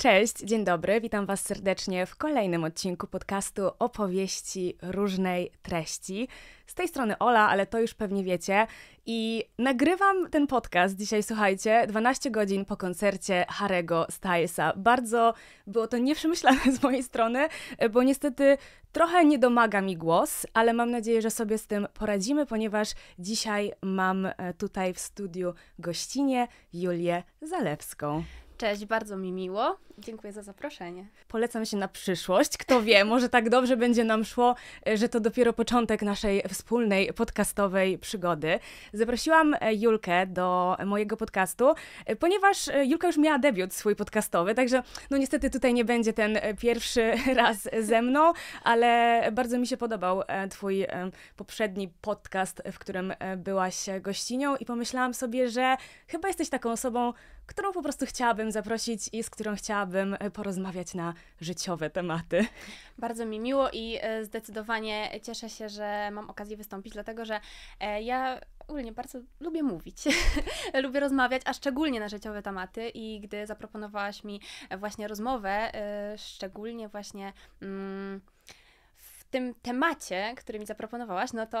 Cześć, dzień dobry, witam Was serdecznie w kolejnym odcinku podcastu Opowieści różnej treści. Z tej strony Ola, ale to już pewnie wiecie. I nagrywam ten podcast dzisiaj, słuchajcie, 12 godzin po koncercie Harego Stylesa. Bardzo było to nieprzemyślane z mojej strony, bo niestety trochę nie domaga mi głos, ale mam nadzieję, że sobie z tym poradzimy, ponieważ dzisiaj mam e, tutaj w studiu gościnie Julię Zalewską. Cześć, bardzo mi miło. Dziękuję za zaproszenie. Polecam się na przyszłość. Kto wie, może tak dobrze będzie nam szło, e, że to dopiero początek naszej wspólnej podcastowej przygody. Zaprosiłam e, Julkę do mojego podcastu, e, ponieważ Julka już miała debiut swój podcastowy, także no niestety tutaj nie będzie ten pierwszy raz ze mną, ale bardzo mi się podobał twój poprzedni podcast, w którym byłaś gościnią i pomyślałam sobie, że chyba jesteś taką osobą, którą po prostu chciałabym zaprosić i z którą chciałabym e, porozmawiać na życiowe tematy. Bardzo mi miło i e, zdecydowanie cieszę się, że mam okazję wystąpić, dlatego że e, ja ogólnie bardzo lubię mówić, lubię rozmawiać, a szczególnie na życiowe tematy i gdy zaproponowałaś mi właśnie rozmowę, szczególnie właśnie... Mm, tym temacie, który mi zaproponowałaś, no to,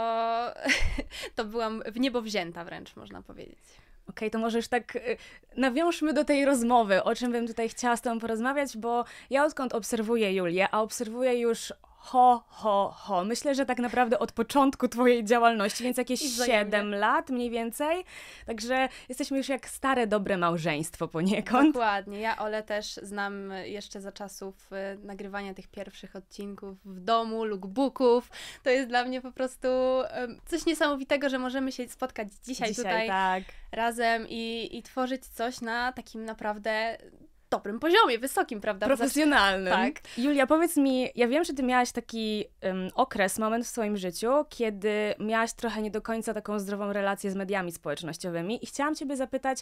to byłam w niebo wzięta wręcz, można powiedzieć okay, to może już tak y, nawiążmy do tej rozmowy, o czym bym tutaj chciała z Tobą porozmawiać, bo ja odkąd obserwuję Julię, a obserwuję już ho, ho, ho. Myślę, że tak naprawdę od początku twojej działalności, więc jakieś 7 lat mniej więcej. Także jesteśmy już jak stare, dobre małżeństwo poniekąd. Dokładnie. Ja Ole też znam jeszcze za czasów y, nagrywania tych pierwszych odcinków w domu, lookbooków. To jest dla mnie po prostu coś niesamowitego, że możemy się spotkać dzisiaj, dzisiaj tutaj tak. razem i, i tworzyć coś na takim naprawdę dobrym poziomie, wysokim, prawda? Profesjonalnym. Tak. Julia, powiedz mi, ja wiem, że ty miałaś taki um, okres, moment w swoim życiu, kiedy miałaś trochę nie do końca taką zdrową relację z mediami społecznościowymi i chciałam ciebie zapytać,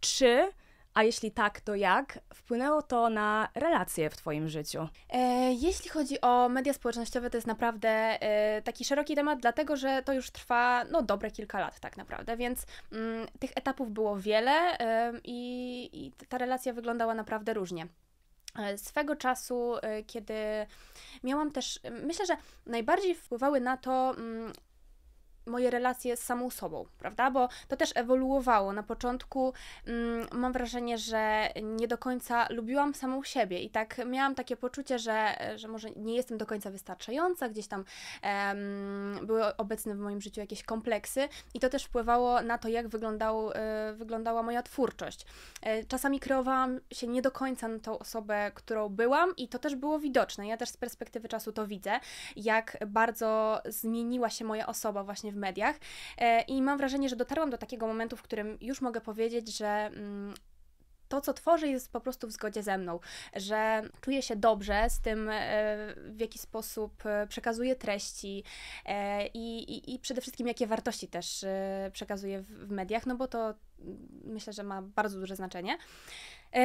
czy a jeśli tak, to jak wpłynęło to na relacje w Twoim życiu? E, jeśli chodzi o media społecznościowe, to jest naprawdę e, taki szeroki temat, dlatego że to już trwa no, dobre kilka lat, tak naprawdę, więc mm, tych etapów było wiele e, i, i ta relacja wyglądała naprawdę różnie. E, swego czasu, e, kiedy miałam też, myślę, że najbardziej wpływały na to mm, moje relacje z samą sobą, prawda? Bo to też ewoluowało. Na początku mm, mam wrażenie, że nie do końca lubiłam samą siebie i tak miałam takie poczucie, że, że może nie jestem do końca wystarczająca, gdzieś tam em, były obecne w moim życiu jakieś kompleksy i to też wpływało na to, jak e, wyglądała moja twórczość. E, czasami kreowałam się nie do końca na tą osobę, którą byłam i to też było widoczne. Ja też z perspektywy czasu to widzę, jak bardzo zmieniła się moja osoba właśnie w mediach. E, I mam wrażenie, że dotarłam do takiego momentu, w którym już mogę powiedzieć, że mm, to, co tworzy, jest po prostu w zgodzie ze mną, że czuję się dobrze z tym, e, w jaki sposób e, przekazuję treści e, i, i, i przede wszystkim, jakie wartości też przekazuję w, w mediach, no bo to mm, myślę, że ma bardzo duże znaczenie.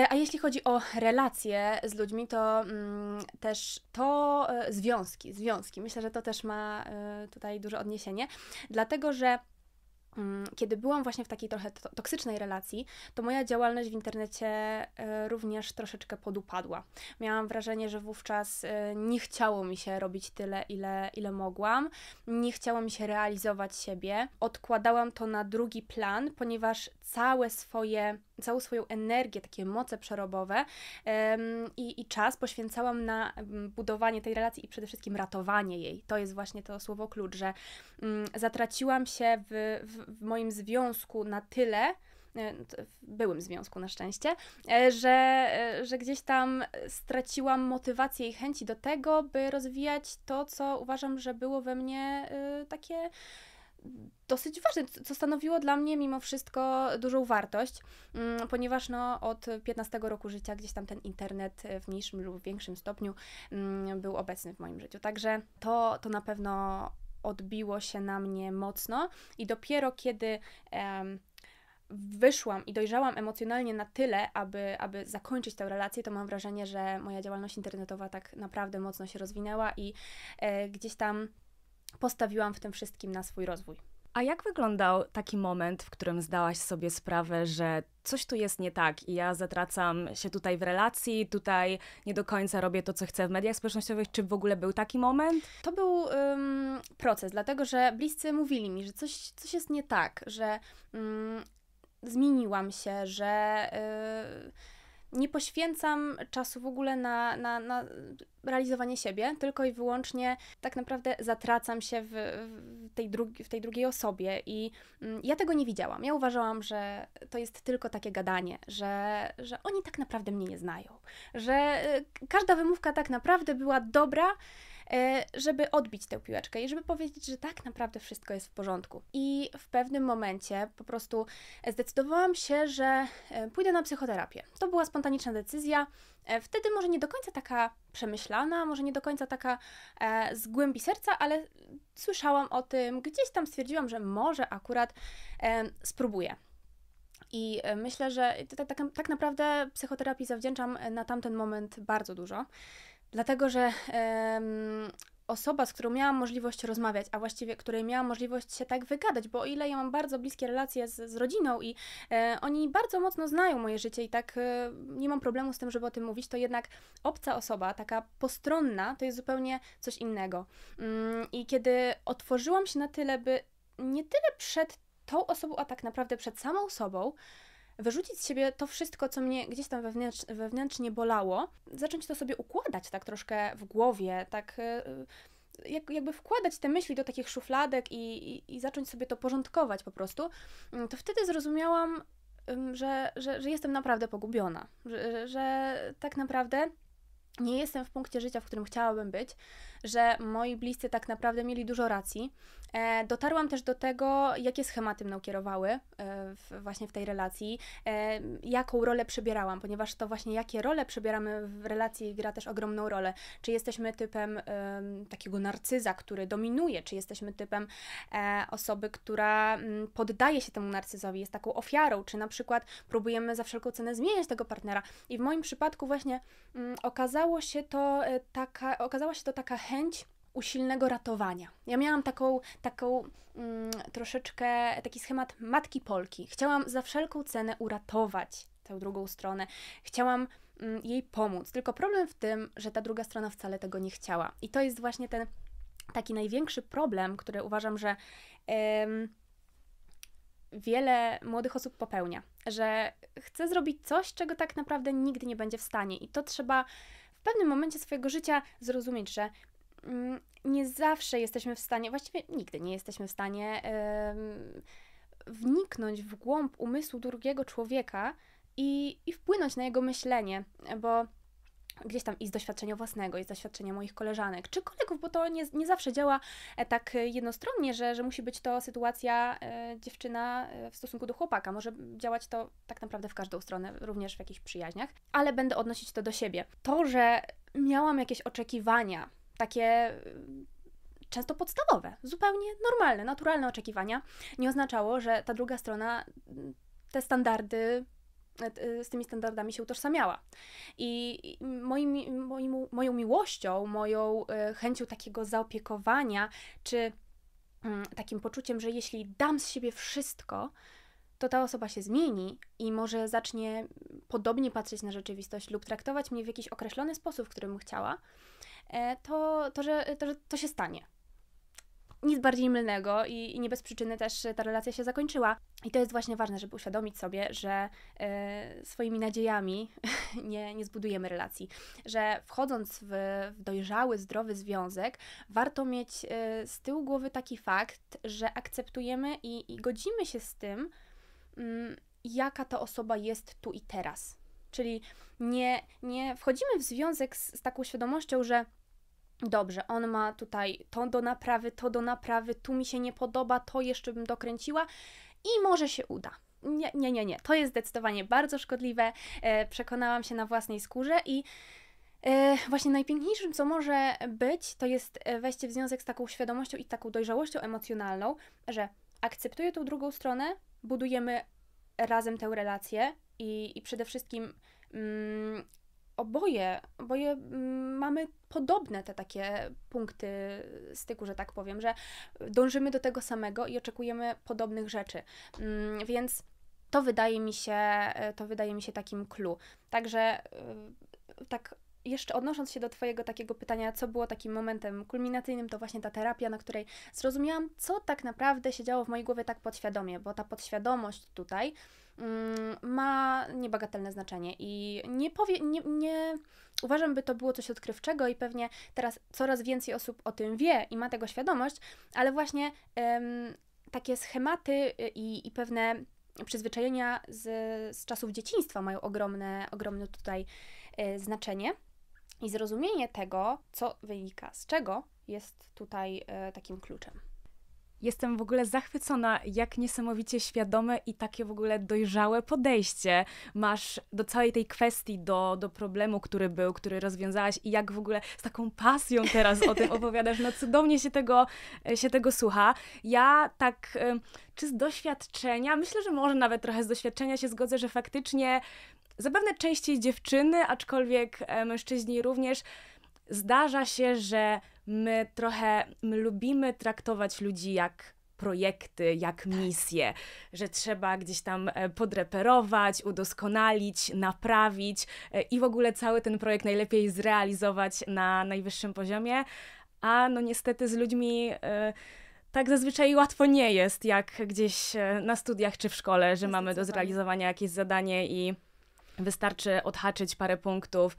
A jeśli chodzi o relacje z ludźmi, to mm, też to związki, związki. Myślę, że to też ma tutaj duże odniesienie, dlatego że Mm, kiedy byłam właśnie w takiej trochę toksycznej relacji, to moja działalność w internecie e, również troszeczkę podupadła. Miałam wrażenie, że wówczas e, nie chciało mi się robić tyle, ile, ile mogłam, nie chciało mi się realizować siebie. Odkładałam to na drugi plan, ponieważ całe swoje całą swoją energię, takie moce przerobowe i, i czas poświęcałam na mm, budowanie tej relacji i przede wszystkim ratowanie jej. To jest właśnie to słowo klucz, że mm, zatraciłam się w, w, w moim związku na tyle, e, w byłym związku na szczęście, e, że, e, że gdzieś tam straciłam motywację i chęci do tego, by rozwijać to, co uważam, że było we mnie y, takie dosyć ważne, co stanowiło dla mnie mimo wszystko dużą wartość, mm, ponieważ no, od 15 roku życia gdzieś tam ten internet e, w mniejszym lub większym stopniu mm, był obecny w moim życiu. Także to, to na pewno odbiło się na mnie mocno i dopiero kiedy. Um, wyszłam i dojrzałam emocjonalnie na tyle, aby, aby zakończyć tę relację, to mam wrażenie, że moja działalność internetowa tak naprawdę mocno się rozwinęła i e, gdzieś tam postawiłam w tym wszystkim na swój rozwój. A jak wyglądał taki moment, w którym zdałaś sobie sprawę, że coś tu jest nie tak i ja zatracam się tutaj w relacji, tutaj nie do końca robię to, co chcę w mediach społecznościowych? Czy w ogóle był taki moment? To był um, proces, dlatego że bliscy mówili mi, że coś, coś jest nie tak, że um, zmieniłam się, że. Yy nie poświęcam czasu w ogóle na, na, na realizowanie siebie, tylko i wyłącznie tak naprawdę zatracam się w, w tej, drugi, w tej drugiej osobie. I mm, ja tego nie widziałam. Ja uważałam, że to jest tylko takie gadanie, że, że oni tak naprawdę mnie nie znają, że y, każda wymówka tak naprawdę była dobra E, żeby odbić tę piłeczkę i żeby powiedzieć, że tak naprawdę wszystko jest w porządku. I w pewnym momencie po prostu zdecydowałam się, że e, pójdę na psychoterapię. To była spontaniczna decyzja, e, wtedy może nie do końca taka przemyślana, może nie do końca taka z głębi serca, ale słyszałam o tym, gdzieś tam stwierdziłam, że może akurat spróbuję. I myślę, że tak, tak, tak, naprawdę psychoterapii zawdzięczam na tamten moment bardzo dużo dlatego że um, osoba, z którą miałam możliwość rozmawiać, a właściwie której miałam możliwość się tak wygadać, bo o ile ja mam bardzo bliskie relacje z, z rodziną i e, oni bardzo mocno znają moje życie i tak e, nie mam problemu z tym, żeby o tym mówić, to jednak obca osoba, taka postronna, to jest zupełnie coś innego. Mm, I kiedy otworzyłam się na tyle, by nie tyle przed tą osobą, a tak naprawdę przed samą sobą, wyrzucić z siebie to wszystko, co mnie gdzieś tam wewnętrz, wewnętrznie bolało, zacząć to sobie układać tak troszkę w głowie, tak y, y, jak, jakby wkładać te myśli do takich szufladek i, i, i zacząć sobie to porządkować po prostu, mm, to wtedy zrozumiałam, że, że, że jestem naprawdę pogubiona, że, że tak naprawdę nie jestem w punkcie życia, w którym chciałabym być, że moi bliscy tak naprawdę mieli dużo racji. E, dotarłam też do tego, jakie schematy mną kierowały e, właśnie w tej relacji, e, jaką rolę przebierałam, ponieważ to właśnie jakie role przebieramy w relacji gra też ogromną rolę. Czy jesteśmy typem takiego narcyza, który dominuje, czy jesteśmy typem osoby, która mm, poddaje się temu narcyzowi, jest taką ofiarą, czy na przykład próbujemy za wszelką cenę zmieniać tego partnera. I w moim przypadku właśnie mm, okazało się to taka, okazała się to taka chęć usilnego ratowania. Ja miałam taką, taką mm, troszeczkę taki schemat matki Polki. Chciałam za wszelką cenę uratować tę drugą stronę. Chciałam mm, jej pomóc. Tylko problem w tym, że ta druga strona wcale tego nie chciała. I to jest właśnie ten taki największy problem, który uważam, że ym, wiele młodych osób popełnia, że chce zrobić coś, czego tak naprawdę nigdy nie będzie w stanie. I to trzeba w pewnym momencie swojego życia zrozumieć, że Mm, nie zawsze jesteśmy w stanie, właściwie nigdy nie jesteśmy w stanie wniknąć w głąb umysłu drugiego człowieka i, i wpłynąć na jego myślenie, bo gdzieś tam i z doświadczenia własnego, i z doświadczenia moich koleżanek, czy kolegów, bo to nie, nie zawsze działa e, tak e, jednostronnie, że, że musi być to sytuacja e, dziewczyna e, w stosunku do chłopaka. Może działać to tak naprawdę w każdą stronę, również w jakichś przyjaźniach, ale będę odnosić to do siebie. To, że miałam jakieś oczekiwania takie y, często podstawowe, zupełnie normalne, naturalne oczekiwania, nie oznaczało, że ta druga strona y, te standardy y, z tymi standardami się utożsamiała. I moim, moim, moją miłością, moją chęcią takiego zaopiekowania, czy mm, takim poczuciem, że jeśli dam z siebie wszystko, to ta osoba się zmieni i może zacznie podobnie patrzeć na rzeczywistość lub traktować mnie w jakiś określony sposób, w którym chciała, E, to, to, że, to, że to się stanie. Nic bardziej mylnego i, i nie bez przyczyny też ta relacja się zakończyła. I to jest właśnie ważne, żeby uświadomić sobie, że y, swoimi nadziejami nie, nie zbudujemy relacji. Że wchodząc w, w dojrzały, zdrowy związek, warto mieć e, z tyłu głowy taki fakt, że akceptujemy i, i godzimy się z tym, mm, jaka ta osoba jest tu i teraz. Czyli nie, nie wchodzimy w związek z, z taką świadomością, że dobrze, on ma tutaj to do naprawy, to do naprawy, tu mi się nie podoba, to jeszcze bym dokręciła i może się uda. Nie, nie, nie, nie. To jest zdecydowanie bardzo szkodliwe. E, przekonałam się na własnej skórze i e, właśnie najpiękniejszym, co może być, to jest e, wejście w związek z taką świadomością i taką dojrzałością emocjonalną, że akceptuję tą drugą stronę, budujemy razem tę relację i, i przede wszystkim mm, oboje, oboje mm, mamy podobne te takie punkty styku, że tak powiem, że dążymy do tego samego i oczekujemy podobnych rzeczy. Mm, więc to wydaje mi się, e, to wydaje mi się takim clue. Także e, tak jeszcze odnosząc się do Twojego takiego pytania, co było takim momentem kulminacyjnym, to właśnie ta terapia, na której zrozumiałam, co tak naprawdę się działo w mojej głowie tak podświadomie, bo ta podświadomość tutaj Mm, ma niebagatelne znaczenie i nie powie, nie, nie, uważam, by to było coś odkrywczego i pewnie teraz coraz więcej osób o tym wie i ma tego świadomość, ale właśnie takie schematy y, i, i pewne przyzwyczajenia z, z czasów dzieciństwa mają ogromne, ogromne tutaj y, znaczenie. I zrozumienie tego, co wynika z czego, jest tutaj y, takim kluczem. Jestem w ogóle zachwycona, jak niesamowicie świadome i takie w ogóle dojrzałe podejście masz do całej tej kwestii, do, do problemu, który był, który rozwiązałaś i jak w ogóle z taką pasją teraz o tym opowiadasz. No cudownie się tego, e, się tego słucha. Ja tak, e, czy z doświadczenia, myślę, że może nawet trochę z doświadczenia się zgodzę, że faktycznie zapewne częściej dziewczyny, aczkolwiek e, mężczyźni również, zdarza się, że my trochę my lubimy traktować ludzi jak projekty, jak tak. misje, że trzeba gdzieś tam e, podreperować, udoskonalić, naprawić e, i w ogóle cały ten projekt najlepiej zrealizować na najwyższym poziomie, a no niestety z ludźmi e, tak zazwyczaj łatwo nie jest, jak gdzieś na studiach czy w szkole, że mamy do zrealizowania jakieś zadanie i wystarczy odhaczyć parę punktów,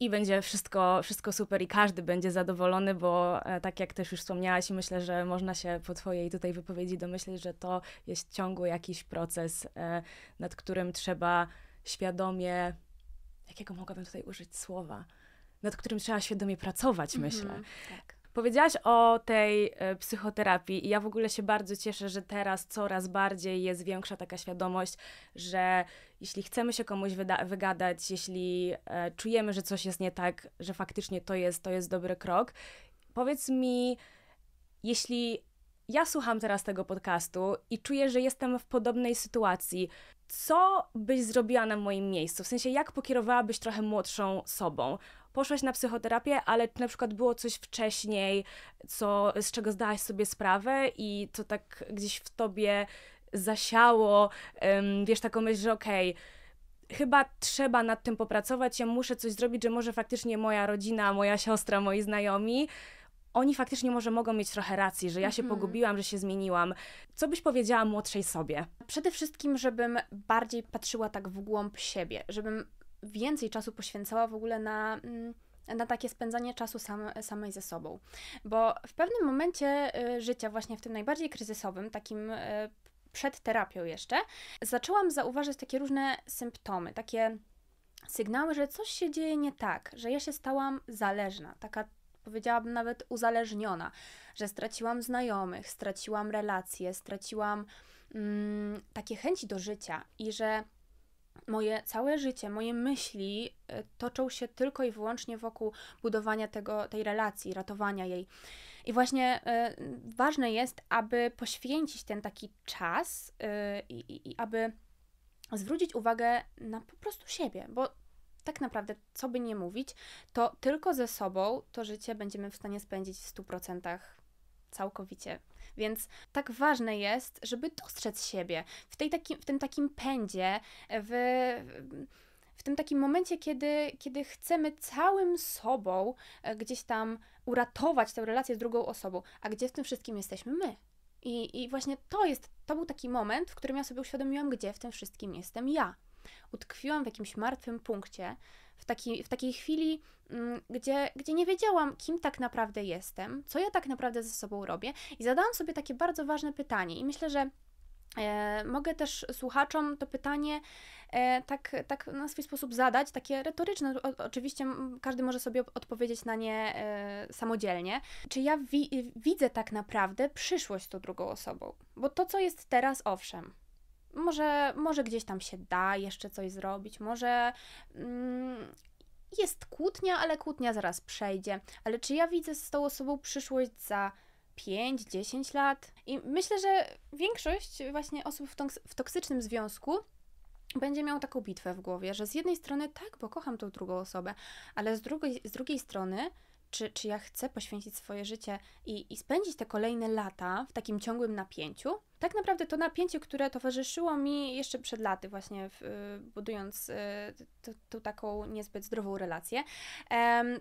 i będzie wszystko, wszystko super i każdy będzie zadowolony, bo e, tak jak też już wspomniałaś, myślę, że można się po Twojej tutaj wypowiedzi domyśleć, że to jest ciągły jakiś proces, e, nad którym trzeba świadomie, jakiego mogłabym tutaj użyć słowa, nad którym trzeba świadomie pracować, mhm, myślę. Mhm, tak. Powiedziałaś o tej e, psychoterapii i ja w ogóle się bardzo cieszę, że teraz coraz bardziej jest większa taka świadomość, że jeśli chcemy się komuś wygadać, jeśli e, czujemy, że coś jest nie tak, że faktycznie to jest, to jest dobry krok, powiedz mi, jeśli ja słucham teraz tego podcastu i czuję, że jestem w podobnej sytuacji, co byś zrobiła na moim miejscu? W sensie, jak pokierowałabyś trochę młodszą sobą? poszłaś na psychoterapię, ale na przykład było coś wcześniej, co, z czego zdałaś sobie sprawę i to tak gdzieś w tobie zasiało, wiesz, taką myśl, że okej, okay, chyba trzeba nad tym popracować, ja muszę coś zrobić, że może faktycznie moja rodzina, moja siostra, moi znajomi, oni faktycznie może mogą mieć trochę racji, że ja się mhm. pogubiłam, że się zmieniłam. Co byś powiedziała młodszej sobie? Przede wszystkim, żebym bardziej patrzyła tak w głąb siebie, żebym więcej czasu poświęcała w ogóle na, mm, na takie spędzanie czasu sam, samej ze sobą. Bo w pewnym momencie y, życia, właśnie w tym najbardziej kryzysowym, takim y, przed terapią jeszcze, zaczęłam zauważyć takie różne symptomy, takie sygnały, że coś się dzieje nie tak, że ja się stałam zależna, taka powiedziałabym nawet uzależniona, że straciłam znajomych, straciłam relacje, straciłam mm, takie chęci do życia i że moje całe życie, moje myśli e, toczą się tylko i wyłącznie wokół budowania tego, tej relacji, ratowania jej. I właśnie e, ważne jest, aby poświęcić ten taki czas e, i, i, i aby zwrócić uwagę na po prostu siebie, bo tak naprawdę, co by nie mówić, to tylko ze sobą to życie będziemy w stanie spędzić w 100% całkowicie więc tak ważne jest, żeby dostrzec siebie w, tej taki, w tym takim pędzie, w, w tym takim momencie, kiedy, kiedy chcemy całym sobą e, gdzieś tam uratować tę relację z drugą osobą, a gdzie w tym wszystkim jesteśmy my. I, I właśnie to jest, to był taki moment, w którym ja sobie uświadomiłam, gdzie w tym wszystkim jestem ja. Utkwiłam w jakimś martwym punkcie, w, taki, w takiej chwili, mm, gdzie, gdzie nie wiedziałam, kim tak naprawdę jestem, co ja tak naprawdę ze sobą robię, i zadałam sobie takie bardzo ważne pytanie, i myślę, że e, Mogę też słuchaczom to pytanie e, tak, tak na swój sposób zadać, takie retoryczne. oczywiście każdy może sobie odpowiedzieć na nie e, samodzielnie. Czy ja wi widzę tak naprawdę przyszłość tą drugą osobą? Bo to, co jest teraz, owszem, może, może gdzieś tam się da jeszcze coś zrobić, może mm, jest kłótnia, ale kłótnia zaraz przejdzie. Ale czy ja widzę z tą osobą przyszłość za 5-10 lat? I myślę, że większość właśnie osób w, toks w toksycznym związku będzie miał taką bitwę w głowie, że z jednej strony tak, bo kocham tą drugą osobę, ale z drugiej, z drugiej strony czy, czy ja chcę poświęcić swoje życie i, i spędzić te kolejne lata w takim ciągłym napięciu, tak naprawdę to napięcie, które towarzyszyło mi jeszcze przed laty, właśnie w, y, budując y, tą taką niezbyt zdrową relację,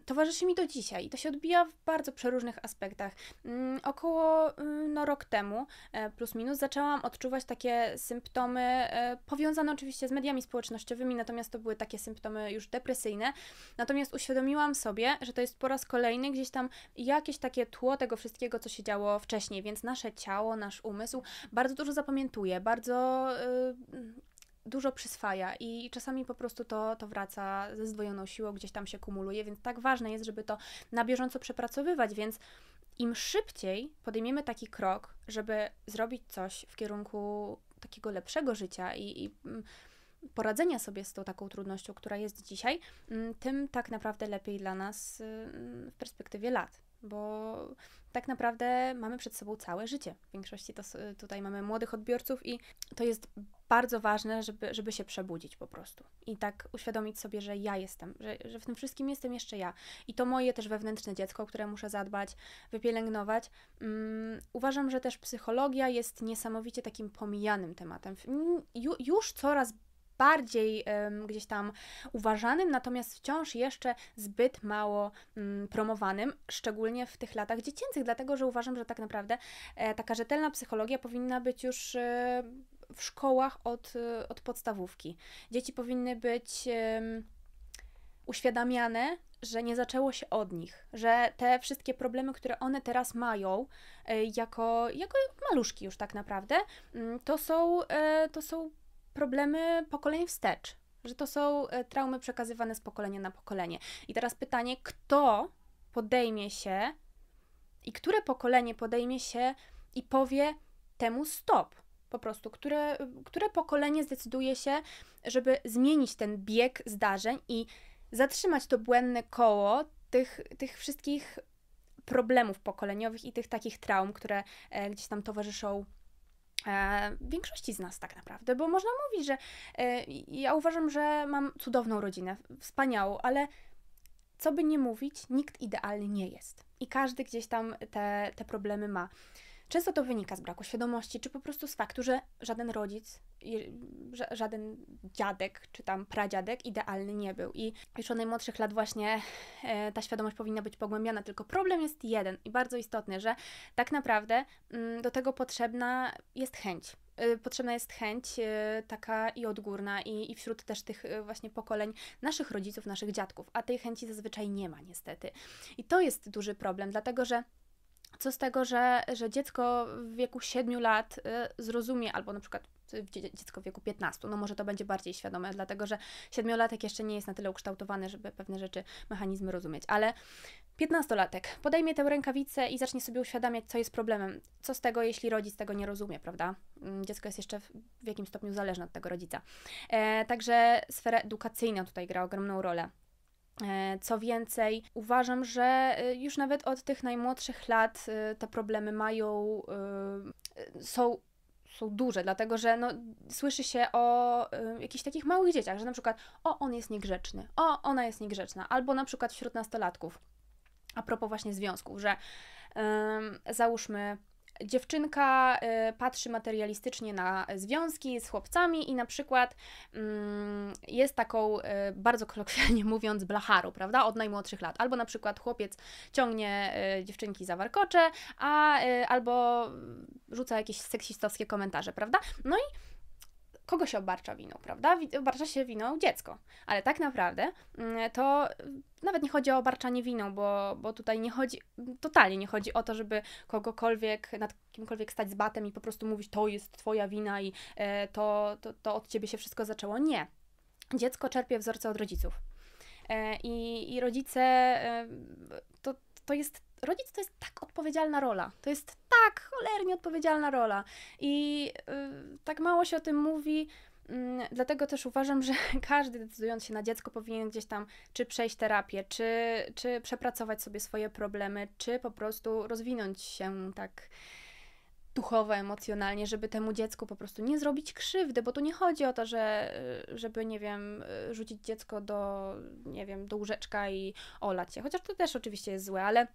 towarzyszy mi do dzisiaj i to się odbija w bardzo przeróżnych aspektach. Mm, około y, no, rok temu, e, plus minus, zaczęłam odczuwać takie symptomy e, powiązane oczywiście z mediami społecznościowymi, natomiast to były takie symptomy już depresyjne. Natomiast uświadomiłam sobie, że to jest po raz kolejny gdzieś tam jakieś takie tło tego wszystkiego, co się działo wcześniej, więc nasze ciało, nasz umysł bardzo dużo zapamiętuje, bardzo y, dużo przyswaja i czasami po prostu to, to wraca ze zdwojoną siłą, gdzieś tam się kumuluje, więc tak ważne jest, żeby to na bieżąco przepracowywać, więc im szybciej podejmiemy taki krok, żeby zrobić coś w kierunku takiego lepszego życia i, i mm, poradzenia sobie z tą taką trudnością, która jest dzisiaj, mm, tym tak naprawdę lepiej dla nas y, w perspektywie lat bo tak naprawdę mamy przed sobą całe życie. W większości to tutaj mamy młodych odbiorców i to jest bardzo ważne, żeby, żeby się przebudzić po prostu i tak uświadomić sobie, że ja jestem, że, że w tym wszystkim jestem jeszcze ja. I to moje też wewnętrzne dziecko, które muszę zadbać, wypielęgnować. Um, uważam, że też psychologia jest niesamowicie takim pomijanym tematem. Ju, już coraz bardziej um, gdzieś tam uważanym, natomiast wciąż jeszcze zbyt mało um, promowanym, szczególnie w tych latach dziecięcych, dlatego że uważam, że tak naprawdę e, taka rzetelna psychologia powinna być już. E, w szkołach od, e, od podstawówki. Dzieci powinny być um, uświadamiane, że nie zaczęło się od nich, że te wszystkie problemy, które one teraz mają, e, jako, jako maluszki już tak naprawdę, mm, to są, e, to są problemy pokoleń wstecz, że to są e, traumy przekazywane z pokolenia na pokolenie. I teraz pytanie, kto podejmie się i które pokolenie podejmie się i powie temu stop? Po prostu, które, które pokolenie zdecyduje się, żeby zmienić ten bieg zdarzeń i zatrzymać to błędne koło tych, tych wszystkich problemów pokoleniowych i tych takich traum, które e, gdzieś tam towarzyszą E, większości z nas tak naprawdę, bo można mówić, że e, ja uważam, że mam cudowną rodzinę, wspaniałą, ale co by nie mówić, nikt idealny nie jest. I każdy gdzieś tam te, te problemy ma. Często to wynika z braku świadomości, czy po prostu z faktu, że żaden rodzic, żaden dziadek, czy tam pradziadek idealny nie był. I już od najmłodszych lat właśnie e, ta świadomość powinna być pogłębiana. Tylko problem jest jeden i bardzo istotny, że tak naprawdę mm, do tego potrzebna jest chęć e, potrzebna jest chęć e, taka i odgórna, i, i wśród też tych właśnie pokoleń naszych rodziców, naszych dziadków, a tej chęci zazwyczaj nie ma niestety. I to jest duży problem, dlatego że co z tego, że, że dziecko w wieku 7 lat y, zrozumie, albo na przykład y, dziecko w wieku 15, no może to będzie bardziej świadome, dlatego że 7-latek jeszcze nie jest na tyle ukształtowany, żeby pewne rzeczy, mechanizmy rozumieć, ale 15-latek podejmie tę rękawicę i zacznie sobie uświadamiać, co jest problemem. Co z tego, jeśli rodzic tego nie rozumie, prawda? Mm, dziecko jest jeszcze w jakimś stopniu zależne od tego rodzica. E, także sfera edukacyjna tutaj gra ogromną rolę. E, co więcej, uważam, że e, już nawet od tych najmłodszych lat e, te problemy mają, są są duże, dlatego że no, słyszy się o jakichś takich małych dzieciach, że na przykład o, on jest niegrzeczny, o, ona jest niegrzeczna, albo na przykład wśród nastolatków. A propos właśnie związków, że załóżmy dziewczynka y, patrzy materialistycznie na związki z chłopcami i na przykład mm, jest taką, y, bardzo kolokwialnie mówiąc, blacharą, prawda, od najmłodszych lat. Albo na przykład chłopiec ciągnie y, dziewczynki za warkocze, a, albo rzuca jakieś seksistowskie komentarze, prawda? No i kogo się obarcza winą, prawda? Obarcza się winą dziecko, ale tak naprawdę mm, to nawet nie chodzi o obarczanie winą, bo, bo tutaj nie chodzi, totalnie nie chodzi o to, żeby kogokolwiek, nad kimkolwiek stać z batem i po prostu mówić, to jest twoja wina i e, to, to, to od ciebie się wszystko zaczęło. Nie. Dziecko czerpie wzorce od rodziców. E, I, i rodzice e, to to jest rodzic to jest tak odpowiedzialna rola. To jest tak cholernie odpowiedzialna rola. I y, tak mało się o tym mówi. Mm, dlatego też uważam, że każdy decydując się na dziecko powinien gdzieś tam czy przejść terapię, czy, czy przepracować sobie swoje problemy, czy po prostu rozwinąć się tak duchowo, emocjonalnie, żeby temu dziecku po prostu nie zrobić krzywdy, bo tu nie chodzi o to, że, żeby, nie wiem, rzucić dziecko do, nie wiem, do łóżeczka i olać się, chociaż to też oczywiście jest złe, ale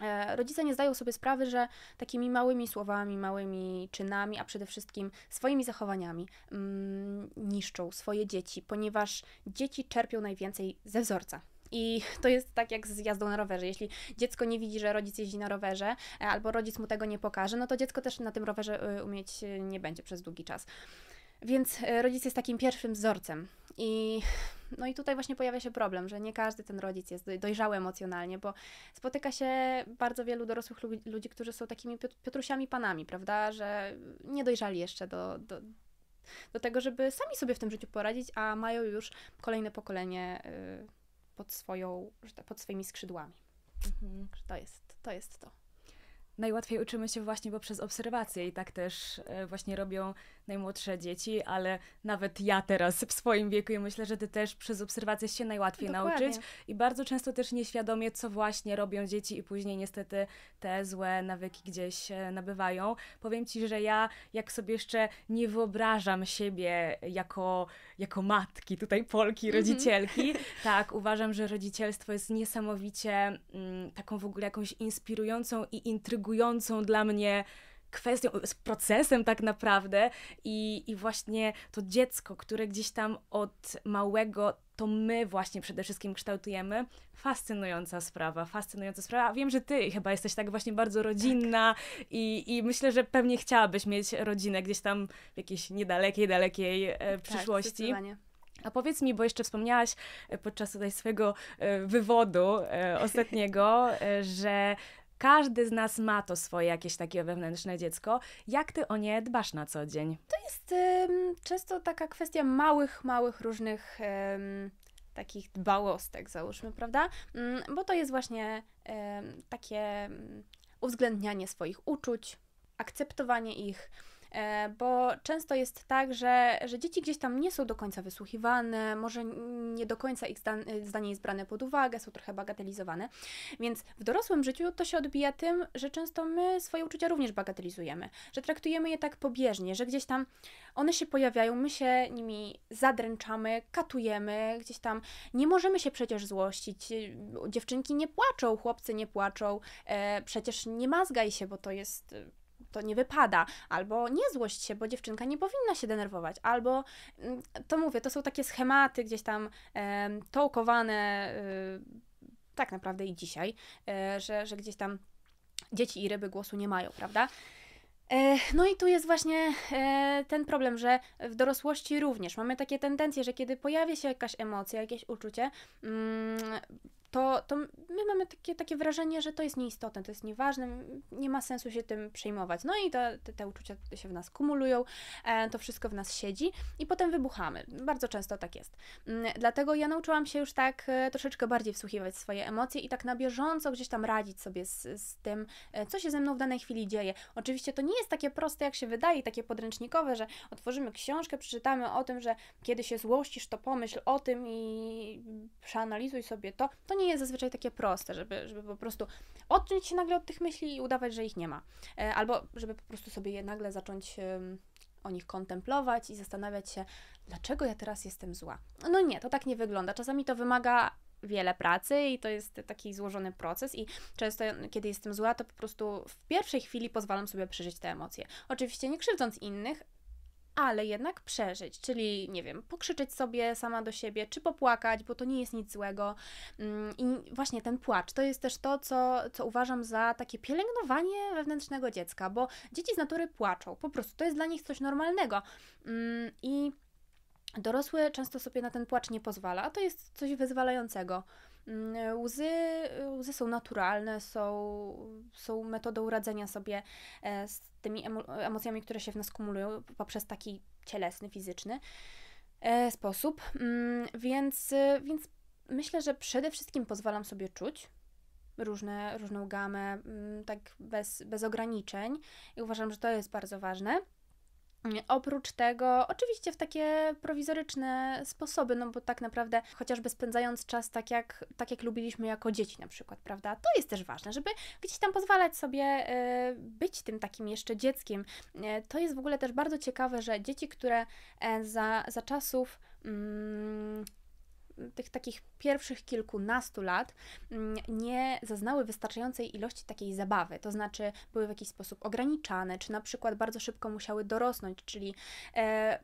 e, Rodzice nie zdają sobie sprawy, że takimi małymi słowami, małymi czynami, a przede wszystkim swoimi zachowaniami mm, niszczą swoje dzieci, ponieważ dzieci czerpią najwięcej ze wzorca. I to jest tak jak z jazdą na rowerze. Jeśli dziecko nie widzi, że rodzic jeździ na rowerze, e, albo rodzic mu tego nie pokaże, no to dziecko też na tym rowerze y, umieć y, nie będzie przez długi czas. Więc e, rodzic jest takim pierwszym wzorcem. I, no i tutaj właśnie pojawia się problem, że nie każdy ten rodzic jest dojrzały emocjonalnie, bo spotyka się bardzo wielu dorosłych ludzi, którzy są takimi Piotrusiami panami, prawda? Że nie dojrzali jeszcze do, do, do tego, żeby sami sobie w tym życiu poradzić, a mają już kolejne pokolenie. Yy, pod, swoją, tak, pod swoimi skrzydłami. Mhm. To, jest, to jest to. Najłatwiej uczymy się właśnie poprzez obserwacje i tak też e, właśnie robią najmłodsze dzieci, ale nawet ja teraz w swoim wieku i myślę, że ty też przez obserwację się najłatwiej Dokładnie. nauczyć i bardzo często też nieświadomie, co właśnie robią dzieci i później niestety te złe nawyki gdzieś e, nabywają. Powiem ci, że ja jak sobie jeszcze nie wyobrażam siebie jako, jako matki, tutaj Polki, mhm. rodzicielki, mm -hmm. tak, uważam, że rodzicielstwo jest niesamowicie mm, taką w ogóle jakąś inspirującą i intrygującą dla mnie kwestią, z procesem tak naprawdę i, i właśnie to dziecko, które gdzieś tam od małego to my właśnie przede wszystkim kształtujemy. Fascynująca sprawa, fascynująca sprawa. Wiem, że ty chyba jesteś tak właśnie bardzo rodzinna tak. i, i myślę, że pewnie chciałabyś mieć rodzinę gdzieś tam w jakiejś niedalekiej, dalekiej e, tak, przyszłości. Tak, a powiedz mi, bo jeszcze wspomniałaś e, podczas tutaj swojego e, wywodu e, ostatniego, że każdy z nas ma to swoje jakieś takie wewnętrzne dziecko. Jak ty o nie dbasz na co dzień? To jest często taka kwestia małych, małych różnych um, takich dbałostek, załóżmy, prawda? Mm, bo to jest właśnie takie mm, uwzględnianie swoich uczuć, akceptowanie ich, E, bo często jest tak, że, że dzieci gdzieś tam nie są do końca wysłuchiwane, może nie do końca ich e, zdanie jest brane pod uwagę, są trochę bagatelizowane. Więc w dorosłym życiu to się odbija tym, że często my swoje uczucia również bagatelizujemy, że traktujemy je tak pobieżnie, że gdzieś tam one się pojawiają, my się nimi zadręczamy, katujemy, gdzieś tam nie możemy się przecież złościć. Dziewczynki nie płaczą, chłopcy nie płaczą, e, przecież nie mazgaj się, bo to jest to nie wypada, albo nie złość się, bo dziewczynka nie powinna się denerwować, albo mm, to mówię, to są takie schematy gdzieś tam e, tołkowane e, tak naprawdę i dzisiaj, e, że, że gdzieś tam dzieci i ryby głosu nie mają, prawda? E, no i tu jest właśnie e, ten problem, że w dorosłości również mamy takie tendencje, że kiedy pojawia się jakaś emocja, jakieś uczucie, mm, to, to my mamy takie, takie wrażenie, że to jest nieistotne, to jest nieważne, nie ma sensu się tym przejmować. No i te, te, te uczucia się w nas kumulują, e, to wszystko w nas siedzi i potem wybuchamy. Bardzo często tak jest. Mm, dlatego ja nauczyłam się już tak e, troszeczkę bardziej wsłuchiwać swoje emocje i tak na bieżąco gdzieś tam radzić sobie z, z tym, e, co się ze mną w danej chwili dzieje. Oczywiście to nie jest takie proste, jak się wydaje, takie podręcznikowe, że otworzymy książkę, przeczytamy o tym, że kiedy się złościsz, to pomyśl o tym i przeanalizuj sobie to. To nie jest zazwyczaj takie proste, żeby, żeby po prostu odciąć się nagle od tych myśli i udawać, że ich nie ma. E, albo żeby po prostu sobie je nagle zacząć o nich kontemplować i zastanawiać się, dlaczego ja teraz jestem zła. No nie, to tak nie wygląda. Czasami to wymaga wiele pracy i to jest taki złożony proces i często kiedy jestem zła, to po prostu w pierwszej chwili pozwalam sobie przeżyć te emocje. Oczywiście nie krzywdząc innych, ale jednak przeżyć, czyli nie wiem, pokrzyczeć sobie sama do siebie, czy popłakać, bo to nie jest nic złego. Mm, I właśnie ten płacz to jest też to, co, co uważam za takie pielęgnowanie wewnętrznego dziecka, bo dzieci z natury płaczą, po prostu to jest dla nich coś normalnego. Mm, I dorosły często sobie na ten płacz nie pozwala, a to jest coś wyzwalającego. Mm, e, łzy, e, łzy są naturalne, są, są metodą radzenia sobie e, z tymi emocjami, które się w nas kumulują poprzez taki cielesny, fizyczny sposób. Mm, więc, więc myślę, że przede wszystkim pozwalam sobie czuć różne, różną gamę, mm, tak bez, bez ograniczeń i uważam, że to jest bardzo ważne. Oprócz tego, oczywiście w takie prowizoryczne sposoby, no bo tak naprawdę chociażby spędzając czas tak jak, tak jak lubiliśmy jako dzieci na przykład, prawda? To jest też ważne, żeby gdzieś tam pozwalać sobie e, być tym takim jeszcze dzieckiem. E, to jest w ogóle też bardzo ciekawe, że dzieci, które e, za, za czasów mm, tych takich pierwszych kilkunastu lat mm, nie zaznały wystarczającej ilości takiej zabawy, to znaczy były w jakiś sposób ograniczane, czy na przykład bardzo szybko musiały dorosnąć, czyli e,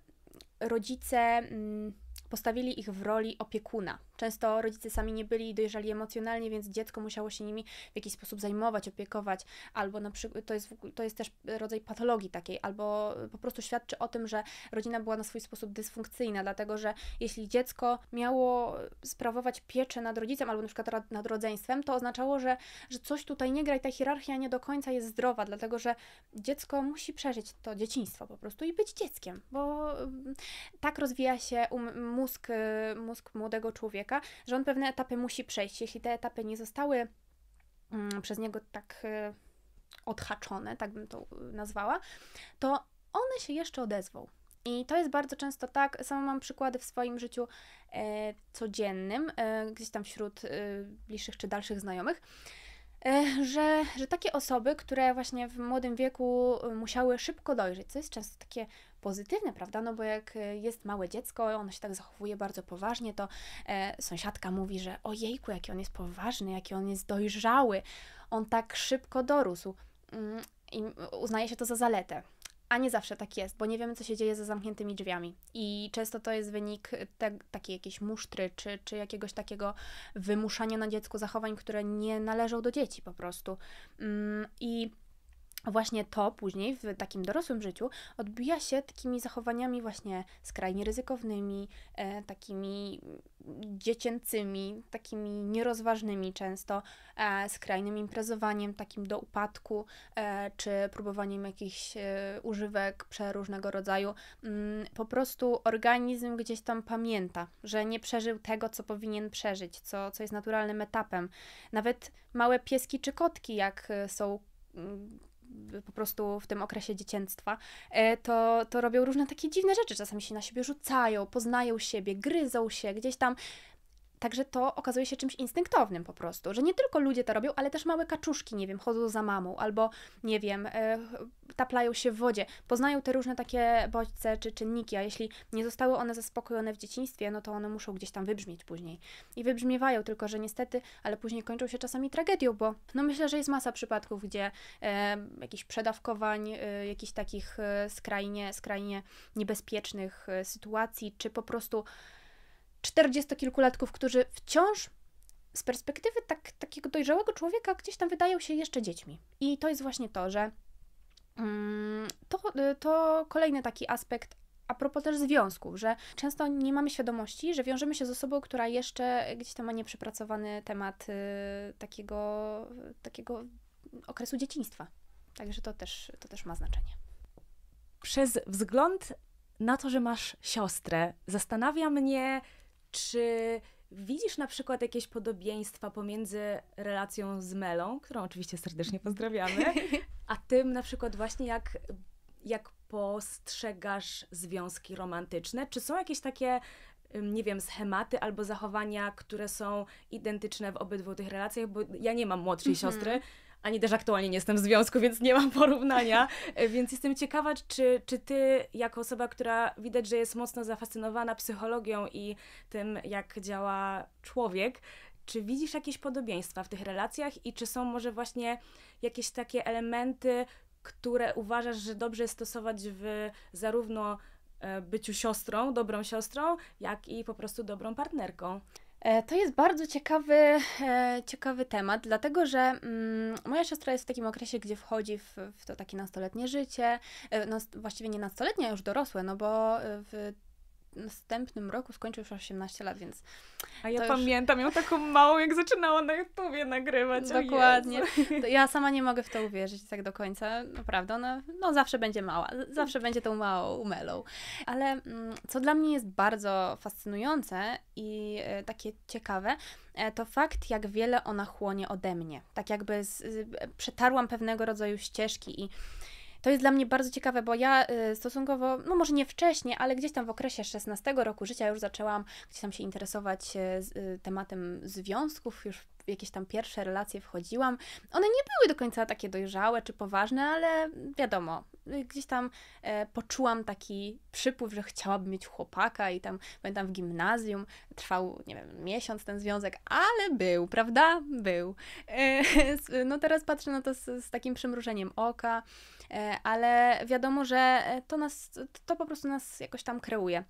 rodzice mm, postawili ich w roli opiekuna. Często rodzice sami nie byli dojrzali emocjonalnie, więc dziecko musiało się nimi w jakiś sposób zajmować, opiekować, albo na przykład, to jest, to jest też rodzaj patologii takiej, albo po prostu świadczy o tym, że rodzina była na swój sposób dysfunkcyjna, dlatego że jeśli dziecko miało sprawować pieczę nad rodzicem, albo na przykład nad rodzeństwem, to oznaczało, że, że coś tutaj nie gra i ta hierarchia nie do końca jest zdrowa, dlatego że dziecko musi przeżyć to dzieciństwo po prostu i być dzieckiem, bo mm, tak rozwija się um, mózg, y, mózg młodego człowieka, że on pewne etapy musi przejść. Jeśli te etapy nie zostały mm, przez niego tak y, odhaczone, tak bym to nazwała, to one się jeszcze odezwą. I to jest bardzo często tak. Sama mam przykłady w swoim życiu e, codziennym, e, gdzieś tam wśród y, bliższych czy dalszych znajomych, E, że, że takie osoby, które właśnie w młodym wieku e, musiały szybko dojrzeć, co jest często takie pozytywne, prawda? No bo jak e, jest małe dziecko, ono się tak zachowuje bardzo poważnie, to sąsiadka mówi, że ojejku, jaki on jest poważny, jaki on jest dojrzały, on tak szybko dorósł. Mm, I uznaje się to za zaletę. A nie zawsze tak jest, bo nie wiemy, co się dzieje za zamkniętymi drzwiami. I często to jest wynik y, te, takiej jakiejś musztry, czy, czy jakiegoś takiego wymuszania na dziecku zachowań, które nie należą do dzieci po prostu. Mm, I właśnie to później w takim dorosłym życiu odbija się takimi zachowaniami właśnie skrajnie ryzykownymi, e, takimi dziecięcymi, takimi nierozważnymi często, e, skrajnym imprezowaniem takim do upadku, e, czy próbowaniem jakichś e, używek przeróżnego rodzaju. Mm, po prostu organizm gdzieś tam pamięta, że nie przeżył tego, co powinien przeżyć, co, co jest naturalnym etapem. Nawet małe pieski czy kotki, jak e, są mm, po prostu w tym okresie dziecięctwa, e, to, to robią różne takie dziwne rzeczy. Czasami się na siebie rzucają, poznają siebie, gryzą się, gdzieś tam Także to okazuje się czymś instynktownym po prostu, że nie tylko ludzie to robią, ale też małe kaczuszki, nie wiem, chodzą za mamą albo, nie wiem, e, taplają się w wodzie, poznają te różne takie bodźce czy czynniki, a jeśli nie zostały one zaspokojone w dzieciństwie, no to one muszą gdzieś tam wybrzmieć później. I wybrzmiewają, tylko że niestety, ale później kończą się czasami tragedią, bo no myślę, że jest masa przypadków, gdzie e, jakichś przedawkowań, e, jakichś takich e, skrajnie, skrajnie niebezpiecznych e, sytuacji, czy po prostu czterdziestokilkulatków, którzy wciąż z perspektywy tak, takiego dojrzałego człowieka gdzieś tam wydają się jeszcze dziećmi. I to jest właśnie to, że mm, to, to kolejny taki aspekt a propos też związków, że często nie mamy świadomości, że wiążemy się z osobą, która jeszcze gdzieś tam ma nieprzepracowany temat y, takiego, takiego okresu dzieciństwa. Także to też, to też ma znaczenie. Przez wzgląd na to, że masz siostrę, zastanawia mnie, czy widzisz na przykład jakieś podobieństwa pomiędzy relacją z Melą, którą oczywiście serdecznie pozdrawiamy, a tym na przykład właśnie jak, jak postrzegasz związki romantyczne? Czy są jakieś takie nie wiem, schematy albo zachowania, które są identyczne w obydwu tych relacjach, bo ja nie mam młodszej mhm. siostry, ani też aktualnie nie jestem w związku, więc nie mam porównania. E, więc jestem ciekawa, czy, czy ty, jako osoba, która widać, że jest mocno zafascynowana psychologią i tym, jak działa człowiek, czy widzisz jakieś podobieństwa w tych relacjach i czy są może właśnie jakieś takie elementy, które uważasz, że dobrze jest stosować w zarówno e, byciu siostrą, dobrą siostrą, jak i po prostu dobrą partnerką? E, to jest bardzo ciekawy, e, ciekawy temat, dlatego że mm, moja siostra jest w takim okresie, gdzie wchodzi w, w to takie nastoletnie życie, e, no, właściwie nie nastoletnie, a już dorosłe, no bo w następnym roku skończył już 18 lat, więc. A ja pamiętam ją taką małą, jak zaczynała na YouTubie nagrywać. Dokładnie. ja sama nie mogę w to uwierzyć tak do końca. Naprawdę, ona no, no, zawsze będzie mała, zawsze będzie tą małą melą. Ale mm, co dla mnie jest bardzo fascynujące i e, takie ciekawe, e, to fakt, jak wiele ona chłonie ode mnie. Tak jakby z, e, przetarłam pewnego rodzaju ścieżki i to jest dla mnie bardzo ciekawe, bo ja y, stosunkowo, no może nie wcześniej, ale gdzieś tam w okresie 16 roku życia już zaczęłam gdzieś tam się interesować y, y, tematem związków, już w jakieś tam pierwsze relacje wchodziłam. One nie były do końca takie dojrzałe czy poważne, ale wiadomo, gdzieś tam e, poczułam taki przypływ, że chciałabym mieć chłopaka i tam pamiętam w gimnazjum trwał, nie wiem, miesiąc ten związek, ale był, prawda? Był. E, no teraz patrzę na to z, z takim przymrużeniem oka. E, ale wiadomo, że e, to nas, to po prostu nas jakoś tam kreuje.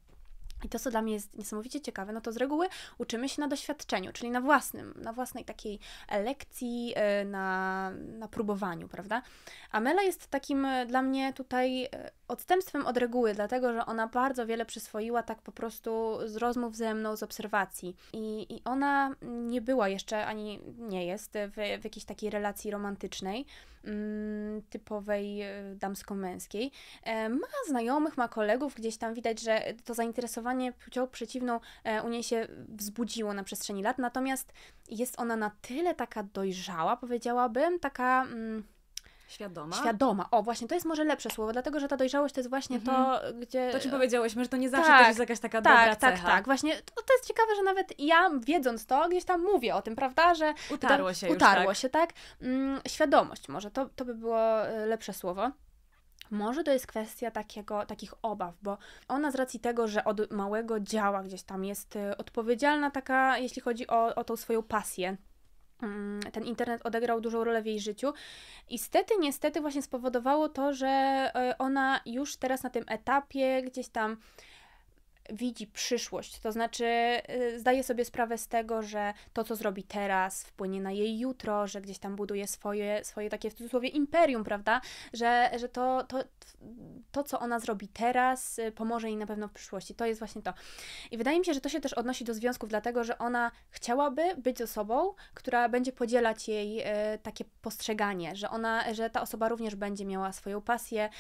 I to, co dla mnie jest niesamowicie ciekawe, no to z reguły uczymy się na doświadczeniu, czyli na własnym, na własnej takiej lekcji, e, na, na próbowaniu, prawda? Amela jest takim dla mnie tutaj odstępstwem od reguły, dlatego że ona bardzo wiele przyswoiła tak po prostu z rozmów ze mną, z obserwacji. I, i ona nie była jeszcze, ani nie jest w, w jakiejś takiej relacji romantycznej Mm, typowej e, damsko-męskiej. E, ma znajomych, ma kolegów, gdzieś tam widać, że to zainteresowanie płcią przeciwną e, u niej się wzbudziło na przestrzeni lat, natomiast jest ona na tyle taka dojrzała, powiedziałabym, taka mm, Świadoma? Świadoma. O, właśnie, to jest może lepsze słowo, dlatego że ta dojrzałość to jest właśnie mhm. to, gdzie... To ci powiedziałyśmy, że to nie zawsze tak, też jest jakaś taka tak, dobra Tak, tak, tak. Właśnie to, to, jest ciekawe, że nawet ja, wiedząc to, gdzieś tam mówię o tym, prawda, że... Utarło się już, Utarło tak? się, tak. Mm, świadomość może, to, to by było y, lepsze słowo. Może to jest kwestia takiego, takich obaw, bo ona z racji tego, że od małego działa gdzieś tam, jest y, odpowiedzialna taka, jeśli chodzi o, o tą swoją pasję, Mm, ten internet odegrał dużą rolę w jej życiu. I stety, niestety właśnie spowodowało to, że e, ona już teraz na tym etapie gdzieś tam widzi przyszłość, to znaczy y, zdaje sobie sprawę z tego, że to, co zrobi teraz, wpłynie na jej jutro, że gdzieś tam buduje swoje, swoje takie w cudzysłowie imperium, prawda? Że, że to, to, to, co ona zrobi teraz, y, pomoże jej na pewno w przyszłości. To jest właśnie to. I wydaje mi się, że to się też odnosi do związków, dlatego że ona chciałaby być osobą, która będzie podzielać jej y, takie postrzeganie, że ona, że ta osoba również będzie miała swoją pasję,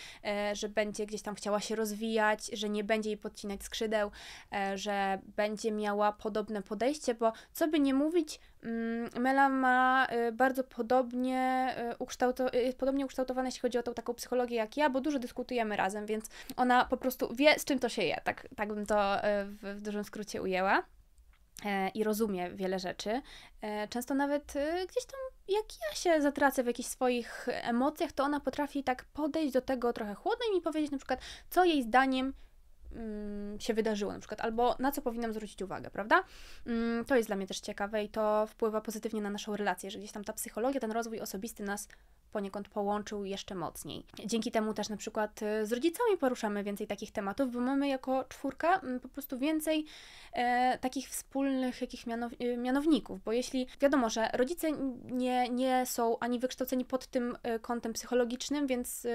że będzie gdzieś tam chciała się rozwijać, że nie będzie jej podcinać skrzydeł skrzydeł, e, że będzie miała podobne podejście, bo co by nie mówić, mm, Mela ma y, bardzo podobnie, y, ukształto, y, podobnie ukształtowane, jeśli chodzi o tą taką psychologię jak ja, bo dużo dyskutujemy razem, więc ona po prostu wie, z czym to się je, tak, tak bym to e, w, w dużym skrócie ujęła e, i rozumie wiele rzeczy. Często nawet gdzieś tam, jak ja się zatracę w jakichś swoich emocjach, to ona potrafi tak podejść do tego trochę chłodniej i mi powiedzieć na przykład, co jej zdaniem Mm, się wydarzyło na przykład, albo na co powinnam zwrócić uwagę, prawda? Mm, to jest dla mnie też ciekawe i to wpływa pozytywnie na naszą relację, że gdzieś tam ta psychologia, ten rozwój osobisty nas poniekąd połączył jeszcze mocniej. Dzięki temu też na przykład y, z rodzicami poruszamy więcej takich tematów, bo mamy jako czwórka mm, po prostu więcej e, takich wspólnych jakich mianow y, mianowników, bo jeśli wiadomo, że rodzice nie, nie są ani wykształceni pod tym y, kątem psychologicznym, więc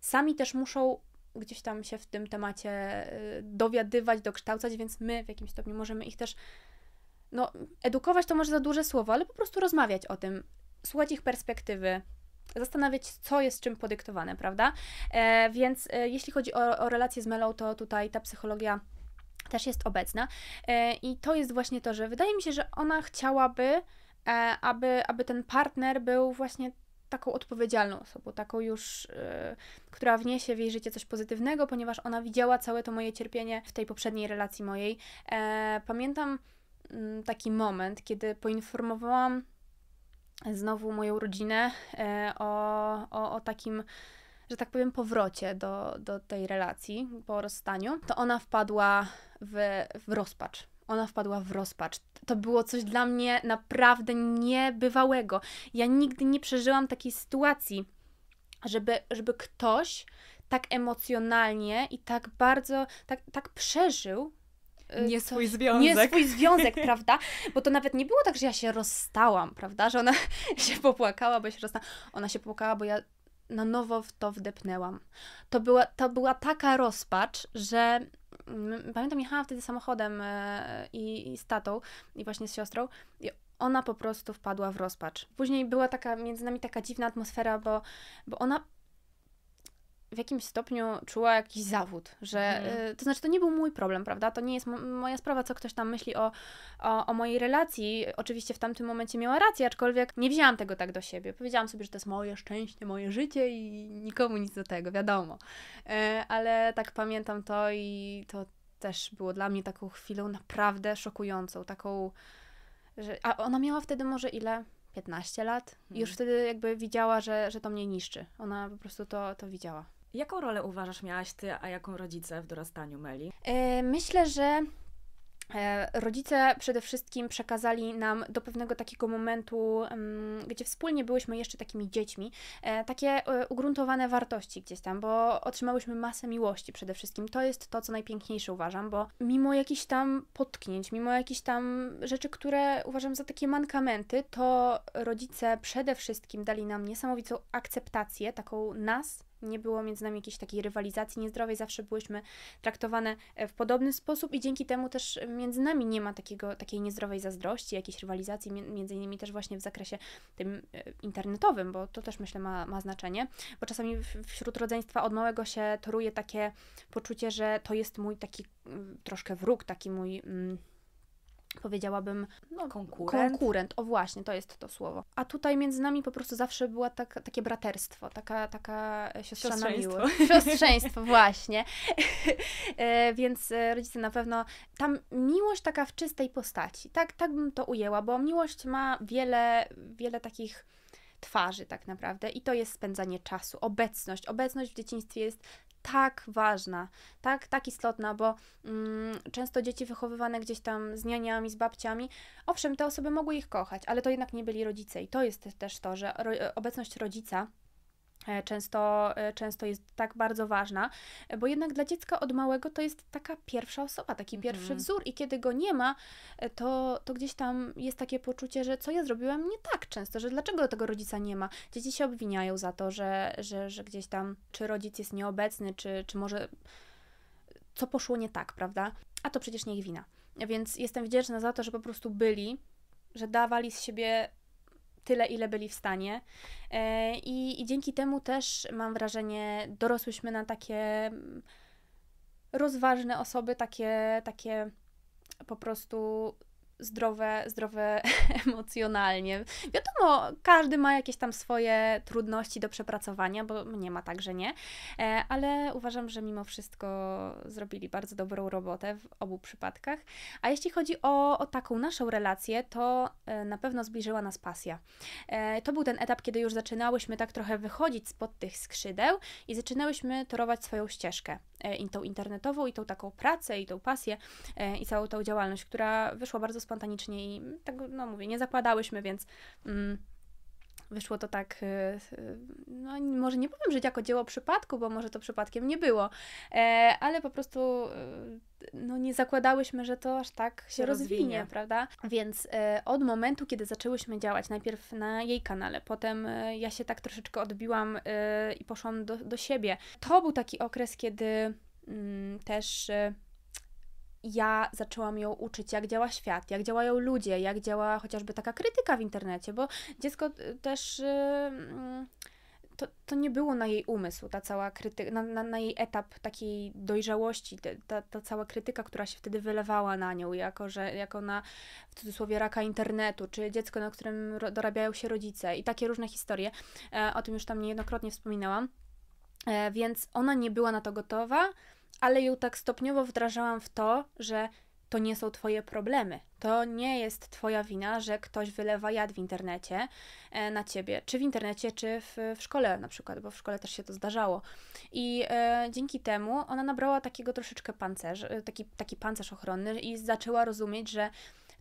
sami też muszą gdzieś tam się w tym temacie y, dowiadywać, dokształcać, więc my w jakimś stopniu możemy ich też, no, edukować to może za duże słowo, ale po prostu rozmawiać o tym, słuchać ich perspektywy, zastanawiać, co jest czym podyktowane, prawda? E, więc e, jeśli chodzi o, o relacje z Melą, to tutaj ta psychologia też jest obecna. E, I to jest właśnie to, że wydaje mi się, że ona chciałaby, e, aby, aby ten partner był właśnie taką odpowiedzialną osobą, taką już, yy, która wniesie w jej życie coś pozytywnego, ponieważ ona widziała całe to moje cierpienie w tej poprzedniej relacji mojej. E, pamiętam mm, taki moment, kiedy poinformowałam znowu moją rodzinę e, o, o, o takim że tak powiem, powrocie do, do tej relacji po rozstaniu, to ona wpadła w, w rozpacz ona wpadła w rozpacz. To było coś dla mnie naprawdę niebywałego. Ja nigdy nie przeżyłam takiej sytuacji, żeby, żeby ktoś tak emocjonalnie i tak bardzo, tak, tak przeżył y, nie swój coś, związek. Nie swój związek, prawda? Bo to nawet nie było tak, że ja się rozstałam, prawda? Że ona się popłakała, bo się rozstała. Ona się popłakała, bo ja na nowo w to wdepnęłam. To była, to była taka rozpacz, że Mm, pamiętam, jechałam wtedy samochodem e, i, i z tatą, i właśnie z siostrą. I ona po prostu wpadła w rozpacz. Później była taka między nami taka dziwna atmosfera, bo, bo ona w jakimś stopniu czuła jakiś zawód, że mm. to znaczy to nie był mój problem, prawda? To nie jest moja sprawa, co ktoś tam myśli o, o, o, mojej relacji. Oczywiście w tamtym momencie miała rację, aczkolwiek nie wzięłam tego tak do siebie. Powiedziałam sobie, że to jest moje szczęście, moje życie i nikomu nic do tego, wiadomo. E, ale tak pamiętam to i to też było dla mnie taką chwilą naprawdę szokującą, taką, że... a ona miała wtedy może ile? 15 lat. I już mhm. wtedy jakby widziała, że, że to mnie niszczy. Ona po prostu to, to widziała. Jaką rolę uważasz miałaś ty, a jaką rodzice w dorastaniu Meli? E, myślę, że e, Rodzice przede wszystkim przekazali nam do pewnego takiego momentu, mm, gdzie wspólnie byłyśmy jeszcze takimi dziećmi, e, takie ugruntowane wartości gdzieś tam, bo otrzymałyśmy masę miłości przede wszystkim. To jest to, co najpiękniejsze uważam, bo mimo jakichś tam potknięć, mimo jakichś tam rzeczy, które uważam za takie mankamenty, to rodzice przede wszystkim dali nam niesamowitą akceptację, taką nas, nie było między nami jakiejś takiej rywalizacji niezdrowej, zawsze byłyśmy traktowane e, w podobny sposób i dzięki temu też między nami nie ma takiego, takiej niezdrowej zazdrości, jakiejś rywalizacji, między innymi też właśnie w zakresie tym e, internetowym, bo to też myślę ma, ma znaczenie, bo czasami wśród rodzeństwa od małego się toruje takie poczucie, że to jest mój taki mm, troszkę wróg, taki mój... Mm, powiedziałabym, no, konkurent. konkurent. O właśnie, to jest to słowo. A tutaj między nami po prostu zawsze było tak, takie braterstwo, taka, taka siostrzana miłość. Siostrzeństwo, właśnie. E, więc e, rodzice na pewno, tam miłość taka w czystej postaci, tak, tak bym to ujęła, bo miłość ma wiele, wiele takich twarzy tak naprawdę i to jest spędzanie czasu, obecność. Obecność w dzieciństwie jest tak ważna, tak, tak istotna, bo mm, często dzieci wychowywane gdzieś tam z nianiami, z babciami, owszem, te osoby mogły ich kochać, ale to jednak nie byli rodzice i to jest też to, że ro obecność rodzica E, często, e, często jest tak bardzo ważna, bo jednak dla dziecka od małego to jest taka pierwsza osoba, taki mhm. pierwszy wzór i kiedy go nie ma, e, to, to gdzieś tam jest takie poczucie, że co ja zrobiłem nie tak często, że dlaczego tego rodzica nie ma. Dzieci się obwiniają za to, że, że, że gdzieś tam czy rodzic jest nieobecny, czy, czy może co poszło nie tak, prawda? A to przecież nie ich wina. Więc jestem wdzięczna za to, że po prostu byli, że dawali z siebie tyle, ile byli w stanie. E, I, i dzięki temu też mam wrażenie, dorosłyśmy na takie mm, rozważne osoby, takie, takie po prostu zdrowe, zdrowe emocjonalnie. Wiadomo, każdy ma jakieś tam swoje trudności do przepracowania, bo nie ma tak, że nie, e, ale uważam, że mimo wszystko zrobili bardzo dobrą robotę w obu przypadkach. A jeśli chodzi o, o taką naszą relację, to e, na pewno zbliżyła nas pasja. E, to był ten etap, kiedy już zaczynałyśmy tak trochę wychodzić spod tych skrzydeł i zaczynałyśmy torować swoją ścieżkę i tą internetową, i tą taką pracę, i tą pasję, i całą tą działalność, która wyszła bardzo spontanicznie i tak, no mówię, nie zakładałyśmy, więc mm, wyszło to tak, y, y, no może nie powiem, że jako dzieło przypadku, bo może to przypadkiem nie było, e, ale po prostu y, no nie zakładałyśmy, że to aż tak się, rozwinie, rozwinie, prawda? Więc e, od momentu, kiedy zaczęłyśmy działać, najpierw na jej kanale, potem e, ja się tak troszeczkę odbiłam i poszłam do, do siebie. To był taki okres, kiedy mm, też ja zaczęłam ją uczyć, jak działa świat, jak działają ludzie, jak działa chociażby taka krytyka w internecie, bo dziecko y, też. Yy, to, to nie było na jej umysł, ta cała krytyka, na, na, na jej etap takiej dojrzałości, te, ta, ta cała krytyka, która się wtedy wylewała na nią, jako, że, jako na, w cudzysłowie, raka internetu, czy dziecko, na którym dorabiają się rodzice i takie różne historie. E, o tym już tam niejednokrotnie wspominałam. E, więc ona nie była na to gotowa, ale ją tak stopniowo wdrażałam w to, że to nie są Twoje problemy. To nie jest Twoja wina, że ktoś wylewa jad w internecie e, na Ciebie, czy w internecie, czy w, w szkole na przykład, bo w szkole też się to zdarzało. I e, dzięki temu ona nabrała takiego troszeczkę pancerz, e, taki, taki pancerz ochronny i zaczęła rozumieć, że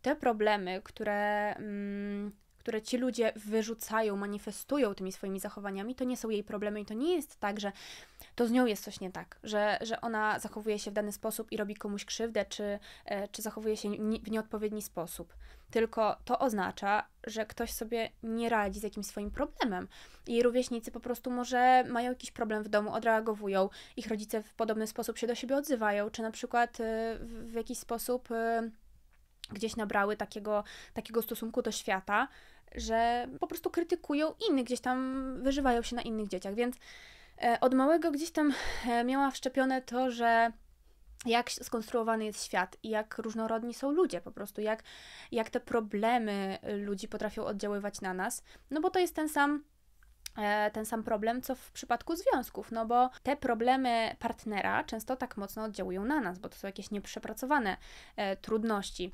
te problemy, które, mm, które ci ludzie wyrzucają, manifestują tymi swoimi zachowaniami, to nie są jej problemy i to nie jest tak, że to z nią jest coś nie tak, że, że ona zachowuje się w dany sposób i robi komuś krzywdę, czy, e, czy zachowuje się w nieodpowiedni sposób. Tylko to oznacza, że ktoś sobie nie radzi z jakimś swoim problemem. Jej rówieśnicy po prostu może mają jakiś problem w domu, odreagowują, ich rodzice w podobny sposób się do siebie odzywają, czy na przykład e, w jakiś sposób e, gdzieś nabrały takiego, takiego stosunku do świata, że po prostu krytykują innych, gdzieś tam wyżywają się na innych dzieciach, więc E, od małego gdzieś tam e, miała wszczepione to, że jak skonstruowany jest świat i jak różnorodni są ludzie po prostu, jak, jak te problemy e, ludzi potrafią oddziaływać na nas, no bo to jest ten sam ten sam problem, co w przypadku związków, no bo te problemy partnera często tak mocno oddziałują na nas, bo to są jakieś nieprzepracowane trudności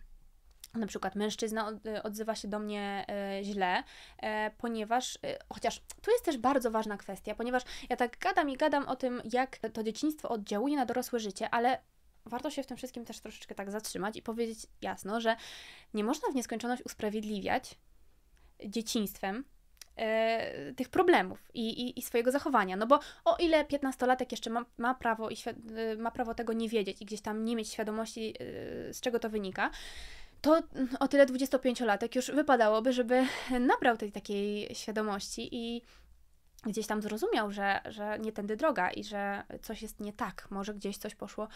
na przykład mężczyzna e, odzywa się do mnie e, źle, e, ponieważ, chociaż tu jest też bardzo ważna kwestia, ponieważ ja tak gadam i gadam o tym, jak to dzieciństwo oddziałuje na dorosłe życie, ale warto się w tym wszystkim też troszeczkę tak zatrzymać i powiedzieć jasno, że nie można w nieskończoność usprawiedliwiać dzieciństwem tych problemów i, i, i, swojego zachowania. No bo o ile 15-latek jeszcze ma, ma prawo i ma prawo tego nie wiedzieć i gdzieś tam nie mieć świadomości, z czego to wynika, to o tyle 25-latek już wypadałoby, żeby nabrał tej takiej świadomości i gdzieś tam zrozumiał, że, że nie tędy droga i że coś jest nie tak, może gdzieś coś poszło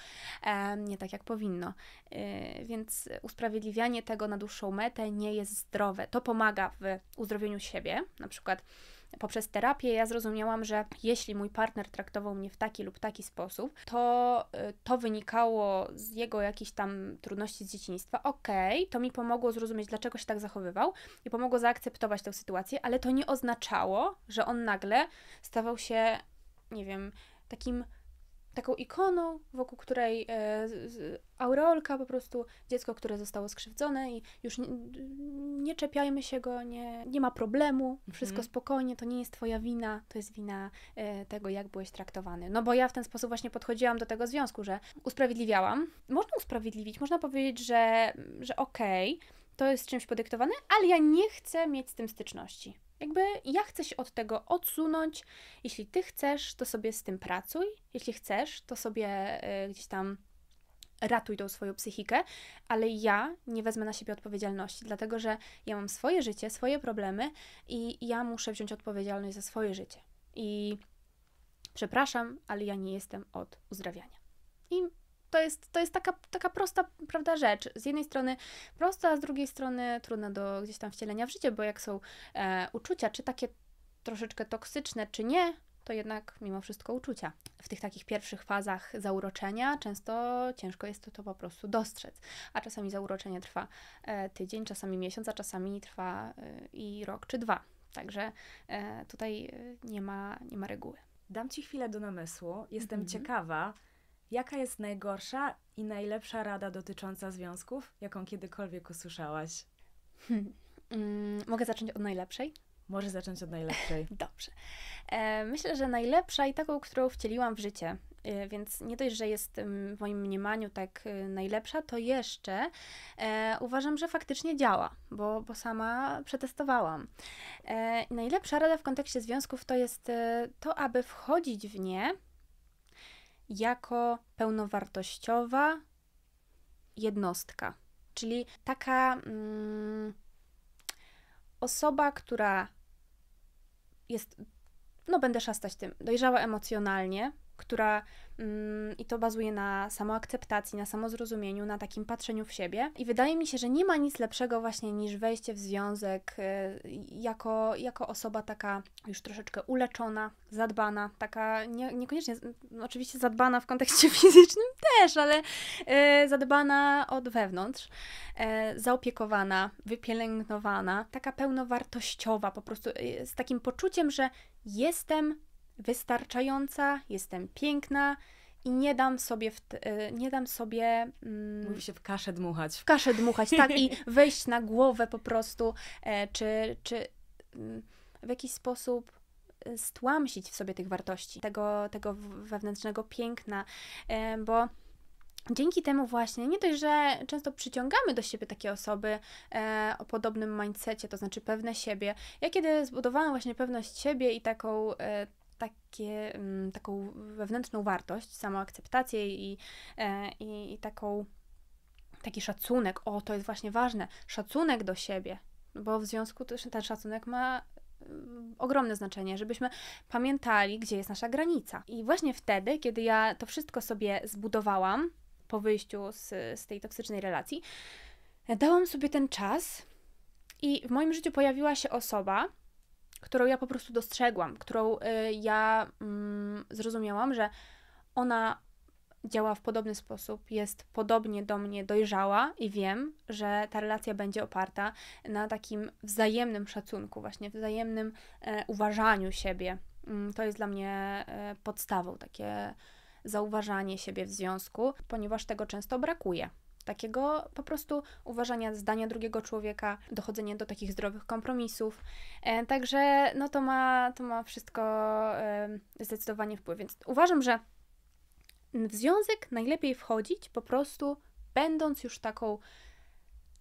e, nie tak, jak powinno. E, więc usprawiedliwianie tego na dłuższą metę nie jest zdrowe. To pomaga w uzdrowieniu siebie, na przykład poprzez terapię ja zrozumiałam, że jeśli mój partner traktował mnie w taki lub taki sposób, to y, to wynikało z jego jakichś tam trudności z dzieciństwa. Okej, okay, to mi pomogło zrozumieć, dlaczego się tak zachowywał i pomogło zaakceptować tę sytuację, ale to nie oznaczało, że on nagle stawał się, nie wiem, takim taką ikoną, wokół której e, z, aureolka po prostu, dziecko, które zostało skrzywdzone i już nie, nie czepiajmy się go, nie, nie ma problemu, mhm. wszystko mhm. spokojnie, to nie jest twoja wina, to jest wina e, tego, jak byłeś traktowany. No bo ja w ten sposób właśnie podchodziłam do tego związku, że usprawiedliwiałam. Można usprawiedliwić, można powiedzieć, że, że okej, okay, to jest czymś podyktowane, ale ja nie chcę mieć z tym styczności. Jakby ja chcę się od tego odsunąć. Jeśli ty chcesz, to sobie z tym pracuj. Jeśli chcesz, to sobie e, gdzieś tam ratuj tą swoją psychikę, ale ja nie wezmę na siebie odpowiedzialności, dlatego że ja mam swoje życie, swoje problemy i ja muszę wziąć odpowiedzialność za swoje życie. I przepraszam, ale ja nie jestem od uzdrawiania. I to jest, to jest taka, taka prosta, prawda, rzecz. Z jednej strony prosta, a z drugiej strony trudna do gdzieś tam wcielenia w życie, bo jak są e, uczucia, czy takie troszeczkę toksyczne, czy nie, to jednak mimo wszystko uczucia. W tych takich pierwszych fazach zauroczenia często ciężko jest to, to po prostu dostrzec, a czasami zauroczenie trwa e, tydzień, czasami miesiąc, a czasami trwa e, i rok czy dwa. Także e, tutaj e, nie ma, nie ma reguły. Dam Ci chwilę do namysłu. Jestem mhm. ciekawa, Jaka jest najgorsza i najlepsza rada dotycząca związków, jaką kiedykolwiek usłyszałaś? Hmm. mogę zacząć od najlepszej? Może zacząć od najlepszej. Dobrze. E, myślę, że najlepsza i taką, którą wcieliłam w życie, e, więc nie dość, że jest mm, w moim mniemaniu tak e, najlepsza, to jeszcze e, uważam, że faktycznie działa, bo, bo sama przetestowałam. E, najlepsza rada w kontekście związków to jest to, aby wchodzić w nie jako pełnowartościowa jednostka, czyli taka mm, osoba, która jest, no będę szastać tym, dojrzała emocjonalnie, która Mm, i to bazuje na samoakceptacji, na samozrozumieniu, na takim patrzeniu w siebie. I wydaje mi się, że nie ma nic lepszego właśnie niż wejście w związek y, jako, jako osoba taka już troszeczkę uleczona, zadbana, taka nie, niekoniecznie, no, oczywiście zadbana w kontekście fizycznym też, ale y, zadbana od wewnątrz, y, zaopiekowana, wypielęgnowana, taka pełnowartościowa, po prostu z takim poczuciem, że jestem wystarczająca, jestem piękna i nie dam sobie, w t- y, nie dam sobie... Mm, Mówi się w kaszę dmuchać. W kaszę dmuchać, tak, i wejść na głowę po prostu, e, czy, czy mm, w jakiś sposób y, stłamsić w sobie tych wartości, tego, tego wewnętrznego piękna, e, bo dzięki temu właśnie, nie dość, że często przyciągamy do siebie takie osoby e, o podobnym mindsetie, to znaczy pewne siebie. Ja kiedy zbudowałam właśnie pewność siebie i taką e, takie, mm, taką wewnętrzną wartość, samoakceptację i, e, i, i taką, taki szacunek. O, to jest właśnie ważne. Szacunek do siebie, bo w związku też ten szacunek ma mm, ogromne znaczenie, żebyśmy pamiętali, gdzie jest nasza granica. I właśnie wtedy, kiedy ja to wszystko sobie zbudowałam po wyjściu z, z tej toksycznej relacji, dałam sobie ten czas i w moim życiu pojawiła się osoba, którą ja po prostu dostrzegłam, którą y, ja mm, zrozumiałam, że ona działa w podobny sposób, jest podobnie do mnie dojrzała i wiem, że ta relacja będzie oparta na takim wzajemnym szacunku, właśnie wzajemnym e, uważaniu siebie. Mm, to jest dla mnie e, podstawą, takie zauważanie siebie w związku, ponieważ tego często brakuje takiego po prostu uważania zdania drugiego człowieka, dochodzenie do takich zdrowych kompromisów. E, także no to ma, to ma wszystko e, zdecydowanie wpływ. Więc uważam, że w związek najlepiej wchodzić po prostu będąc już taką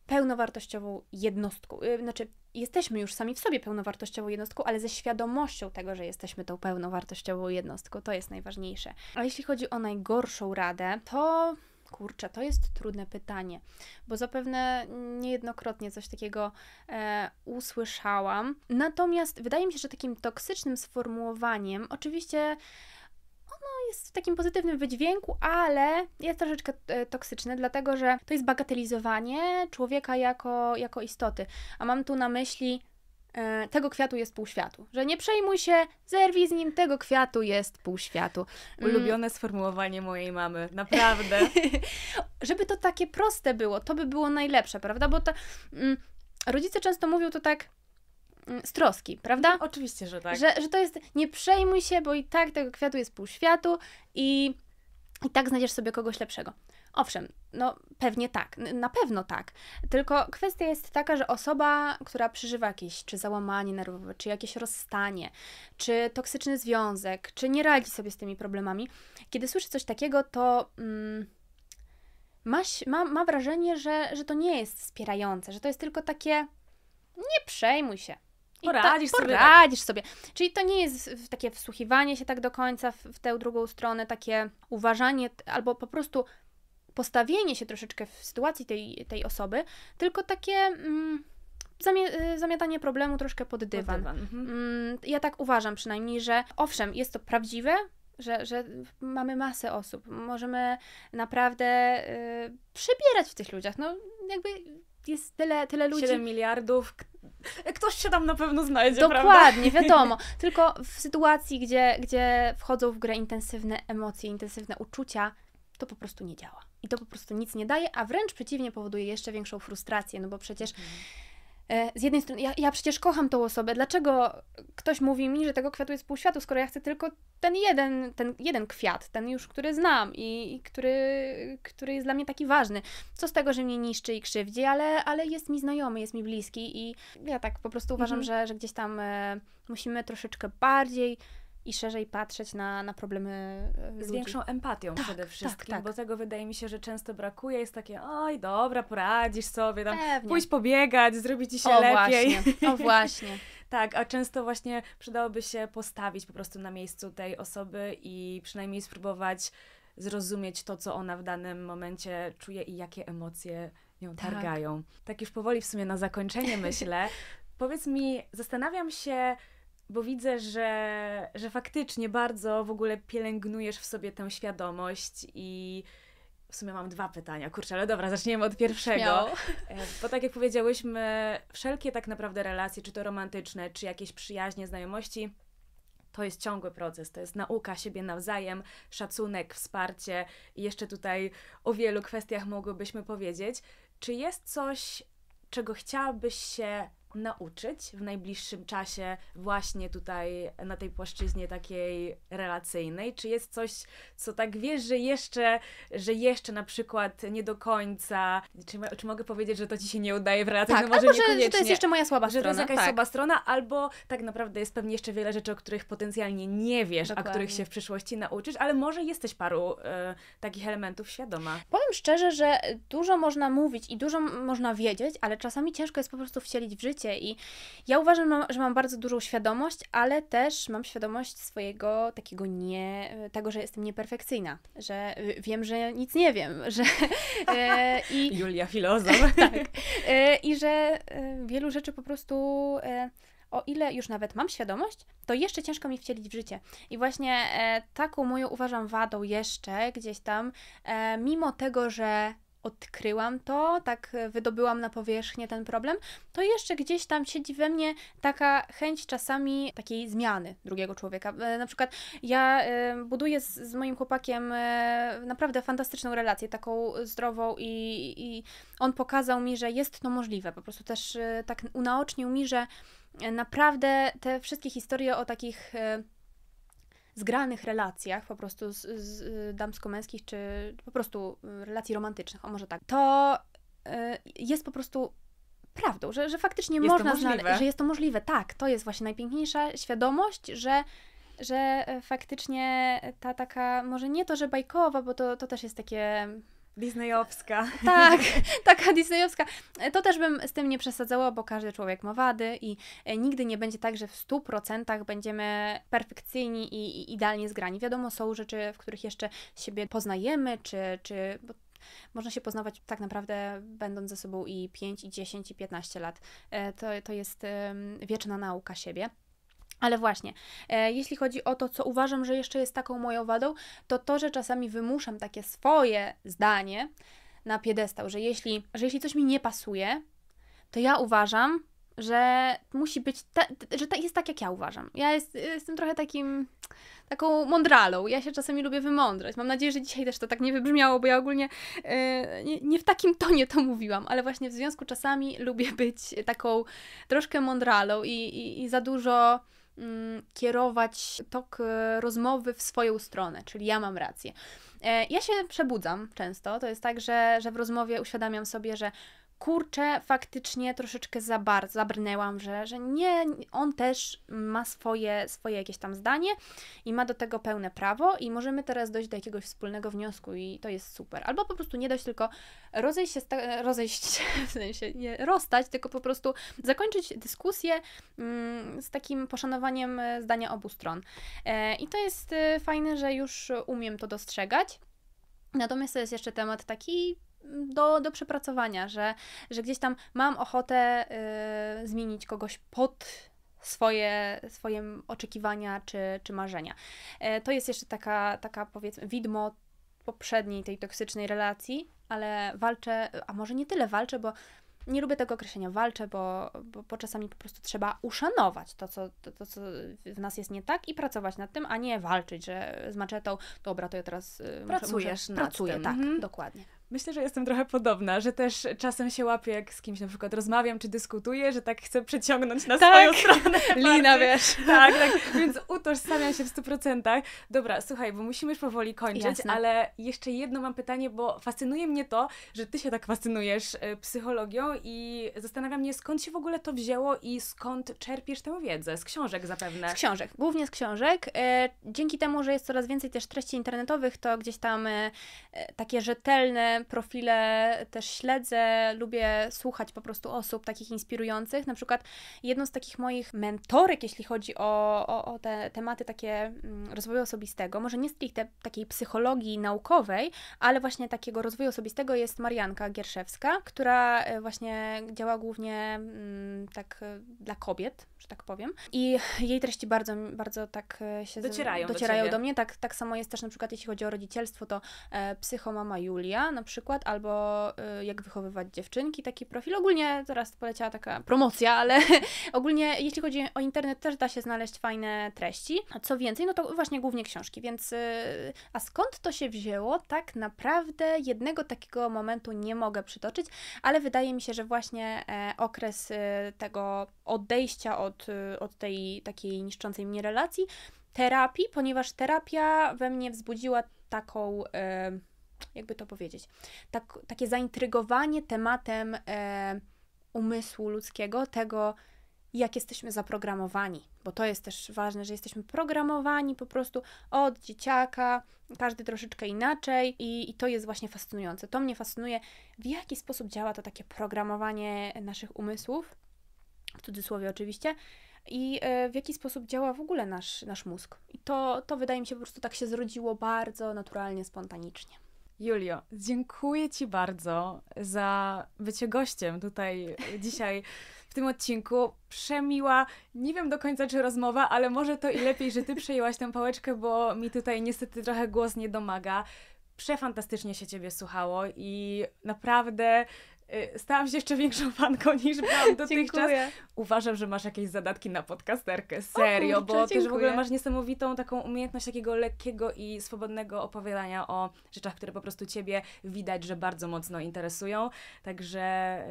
pełnowartościową jednostką. E, znaczy, jesteśmy już sami w sobie pełnowartościową jednostką, ale ze świadomością tego, że jesteśmy tą pełnowartościową jednostką. To jest najważniejsze. A jeśli chodzi o najgorszą radę, to Kurczę, to jest trudne pytanie, bo zapewne niejednokrotnie coś takiego e, usłyszałam. Natomiast wydaje mi się, że takim toksycznym sformułowaniem, oczywiście ono jest w takim pozytywnym wydźwięku, ale jest troszeczkę e, toksyczne, dlatego że to jest bagatelizowanie człowieka jako, jako istoty. A mam tu na myśli E, tego kwiatu jest pół światu. Że nie przejmuj się, zerwij z nim, tego kwiatu jest pół światu. Mm. Ulubione sformułowanie mojej mamy, naprawdę. Żeby to takie proste było, to by było najlepsze, prawda? Bo to, mm, rodzice często mówią to tak mm, z troski, prawda? Oczywiście, że tak. Że, że to jest, nie przejmuj się, bo i tak tego kwiatu jest pół światu i, i tak znajdziesz sobie kogoś lepszego. Owszem, no pewnie tak, na pewno tak. Tylko kwestia jest taka, że osoba, która przeżywa jakieś czy załamanie nerwowe, czy jakieś rozstanie, czy toksyczny związek, czy nie radzi sobie z tymi problemami, kiedy słyszy coś takiego, to mm, ma, ma, ma wrażenie, że, że to nie jest wspierające, że to jest tylko takie nie przejmuj się. I poradzisz, sobie, tak. sobie. Czyli to nie jest takie wsłuchiwanie się tak do końca w, w tę drugą stronę, takie uważanie albo po prostu postawienie się troszeczkę w sytuacji tej, tej osoby, tylko takie. Mm, y, zamiatanie problemu troszkę pod dywan. Pod dywan. Mhm. Mm, ja tak uważam przynajmniej, że owszem, jest to prawdziwe, że, że mamy masę osób, możemy naprawdę y, przebierać w tych ludziach. No, jakby jest tyle, tyle ludzi. 7 miliardów. Ktoś się tam na pewno znajdzie, Dokładnie, prawda? wiadomo. Tylko w sytuacji, gdzie, gdzie wchodzą w grę intensywne emocje, intensywne uczucia, to po prostu nie działa i to po prostu nic nie daje, a wręcz przeciwnie powoduje jeszcze większą frustrację, no bo przecież mm. z jednej strony ja, ja, przecież kocham tą osobę, dlaczego ktoś mówi mi, że tego kwiatu jest pół światu, skoro ja chcę tylko ten jeden, ten jeden kwiat, ten już, który znam i, i który, który jest dla mnie taki ważny. Co z tego, że mnie niszczy i krzywdzi, ale, ale jest mi znajomy, jest mi bliski i ja tak po prostu uważam, mm. że, że gdzieś tam e, musimy troszeczkę bardziej i szerzej patrzeć na, na problemy e, ludzi. Z większą empatią tak, przede tak, wszystkim, tak, tak. bo tego wydaje mi się, że często brakuje. Jest takie, oj, dobra, poradzisz sobie, tam pójść pobiegać, zrobić ci się o, lepiej. Właśnie. O właśnie. Tak, a często właśnie przydałoby się postawić po prostu na miejscu tej osoby i przynajmniej spróbować zrozumieć to, co ona w danym momencie czuje i jakie emocje nią tak. targają. Tak już powoli w sumie na zakończenie myślę. Powiedz mi, zastanawiam się, bo widzę, że, że faktycznie bardzo w ogóle pielęgnujesz w sobie tę świadomość i w sumie mam dwa pytania. Kurczę, ale dobra, zaczniemy od pierwszego. Śmiało. E, bo tak jak powiedziałyśmy, wszelkie tak naprawdę relacje, czy to romantyczne, czy jakieś przyjaźnie, znajomości, to jest ciągły proces, to jest nauka siebie nawzajem, szacunek, wsparcie i jeszcze tutaj o wielu kwestiach mogłybyśmy powiedzieć. Czy jest coś, czego chciałabyś się nauczyć w najbliższym czasie właśnie tutaj na tej płaszczyźnie takiej relacyjnej? Czy jest coś, co tak wiesz, że jeszcze, że jeszcze na przykład nie do końca, czy, czy mogę powiedzieć, że to ci się nie udaje w relacjach? Tak, no może, albo, że, to jest jeszcze moja słaba strona. Że to jest jakaś tak. słaba strona, albo tak naprawdę jest pewnie jeszcze wiele rzeczy, o których potencjalnie nie wiesz, Dokładnie. a których się w przyszłości nauczysz, ale może jesteś paru e, takich elementów świadoma. Powiem szczerze, że dużo można mówić i dużo można wiedzieć, ale czasami ciężko jest po prostu wcielić w życie życie. I ja uważam, że mam bardzo dużą świadomość, ale też mam świadomość swojego takiego nie, e, tego, że jestem nieperfekcyjna, że e, wiem, że nic nie wiem, że... E, i, Julia filozof. tak. I że wielu rzeczy po prostu o ile już nawet mam świadomość, to jeszcze ciężko mi wcielić w życie. I właśnie e, taką moją uważam wadą jeszcze gdzieś tam, e, mimo tego, że odkryłam to, tak e, wydobyłam na powierzchnię ten problem, to jeszcze gdzieś tam siedzi we mnie taka chęć czasami takiej zmiany drugiego człowieka. E, na przykład ja e, buduję z, z moim chłopakiem naprawdę fantastyczną relację, taką zdrową i, i on pokazał mi, że jest to możliwe. Po prostu też tak unaocznił mi, że naprawdę te wszystkie historie o takich zgranych relacjach, po prostu z, z y, damsko-męskich, czy po prostu y, relacji romantycznych, o może tak, to y, jest po prostu prawdą, że, że faktycznie jest można znaleźć, że jest to możliwe. Tak, to jest właśnie najpiękniejsza świadomość, że że faktycznie ta taka, może nie to, że bajkowa, bo to, to też jest takie Disneyowska. Tak, taka Disneyowska. E, to też bym z tym nie przesadzała, bo każdy człowiek ma wady i e, nigdy nie będzie tak, że w 100% będziemy perfekcyjni i, idealnie zgrani. Wiadomo, są rzeczy, w których jeszcze siebie poznajemy, czy, czy można się poznawać tak naprawdę będąc ze sobą i 5, i 10, i 15 lat. E, to, to jest wieczna nauka siebie. Ale właśnie, e, jeśli chodzi o to, co uważam, że jeszcze jest taką moją wadą, to to, że czasami wymuszam takie swoje zdanie na piedestał, że jeśli, że jeśli coś mi nie pasuje, to ja uważam, że musi być, ta, że ta, jest tak, jak ja uważam. Ja jest, jestem trochę takim, taką mądralą. Ja się czasami lubię wymądrać. Mam nadzieję, że dzisiaj też to tak nie wybrzmiało, bo ja ogólnie e, nie, nie, w takim tonie to mówiłam, ale właśnie w związku czasami lubię być taką troszkę mądralą i, i, i za dużo Mm, kierować tok e, rozmowy w swoją stronę, czyli ja mam rację. E, ja się przebudzam często, to jest tak, że, że w rozmowie uświadamiam sobie, że kurczę, faktycznie troszeczkę za bardzo zabrnęłam, że, że nie, on też ma swoje, swoje jakieś tam zdanie i ma do tego pełne prawo i możemy teraz dojść do jakiegoś wspólnego wniosku i to jest super. Albo po prostu nie dojść, tylko rozejść się, rozejść się, w sensie nie rozstać, tylko po prostu zakończyć dyskusję mm, z takim poszanowaniem zdania obu stron. E, I to jest y, fajne, że już umiem to dostrzegać. Natomiast to jest jeszcze temat taki do, do przepracowania, że, że gdzieś tam mam ochotę y, zmienić kogoś pod swoje, swoje oczekiwania czy, czy marzenia. E, to jest jeszcze taka, taka powiedzmy widmo poprzedniej tej toksycznej relacji, ale walczę, a może nie tyle walczę, bo nie lubię tego określenia walczę, bo, bo, bo czasami po prostu trzeba uszanować to co, to, to, co w nas jest nie tak i pracować nad tym, a nie walczyć, że z maczetą, dobra, to ja teraz y, Pracujesz muszę, nad pracuję, tym. tak, mhm. dokładnie. Myślę, że jestem trochę podobna, że też czasem się łapię, jak z kimś na przykład rozmawiam czy dyskutuję, że tak chcę przeciągnąć na tak, swoją stronę. Lina, wiesz. Tak, tak, więc utożsamiam się w 100%. Dobra, słuchaj, bo musimy już powoli kończyć, Jasne. ale jeszcze jedno mam pytanie, bo fascynuje mnie to, że ty się tak fascynujesz y, psychologią i zastanawiam mnie, skąd się w ogóle to wzięło i skąd czerpiesz tę wiedzę? Z książek zapewne. Z książek, głównie z książek. Y, dzięki temu, że jest coraz więcej też treści internetowych, to gdzieś tam y, takie rzetelne profile też śledzę, lubię słuchać po prostu osób takich inspirujących. Na przykład jedną z takich moich mentorek, jeśli chodzi o, o, o te tematy takie mm, rozwoju osobistego, może nie stricte takiej psychologii naukowej, ale właśnie takiego rozwoju osobistego jest Marianka Gierszewska, która e, właśnie działa głównie mm, tak dla kobiet, że tak powiem. I jej treści bardzo, bardzo tak e, się docierają, docierają do, do, mnie. Tak, tak samo jest też na przykład, jeśli chodzi o rodzicielstwo, to e, psychomama Julia na przykład, albo e, jak wychowywać dziewczynki, taki profil. Ogólnie teraz poleciała taka promocja, ale ogólnie jeśli chodzi o internet, też da się znaleźć fajne treści. A co więcej, no to właśnie głównie książki, więc e, a skąd to się wzięło? Tak naprawdę jednego takiego momentu nie mogę przytoczyć, ale wydaje mi się, że właśnie e, okres e, tego odejścia od, y, od tej takiej niszczącej mnie relacji, terapii, ponieważ terapia we mnie wzbudziła taką, jakby to powiedzieć, tak, takie zaintrygowanie tematem umysłu ludzkiego, tego, jak jesteśmy zaprogramowani, bo to jest też ważne, że jesteśmy programowani po prostu od dzieciaka, każdy troszeczkę inaczej i, i, to jest właśnie fascynujące. To mnie fascynuje, w jaki sposób działa to takie programowanie naszych umysłów w cudzysłowie oczywiście, i e, w jaki sposób działa w ogóle nasz, nasz mózg. I to, to wydaje mi się po prostu tak się zrodziło bardzo naturalnie, spontanicznie. Julio, dziękuję Ci bardzo za bycie gościem tutaj dzisiaj w tym odcinku. Przemiła, nie wiem do końca czy rozmowa, ale może to i lepiej, że Ty przejęłaś tę pałeczkę, bo mi tutaj niestety trochę głos nie domaga. Przefantastycznie się Ciebie słuchało i naprawdę Y, stałam się jeszcze większą fanką niż byłam dotychczas. Dziękuję. Uważam, że masz jakieś zadatki na podcasterkę. Serio, o, kurczę, bo ty w ogóle masz niesamowitą taką umiejętność takiego lekkiego i swobodnego opowiadania o rzeczach, które po prostu ciebie widać, że bardzo mocno interesują. Także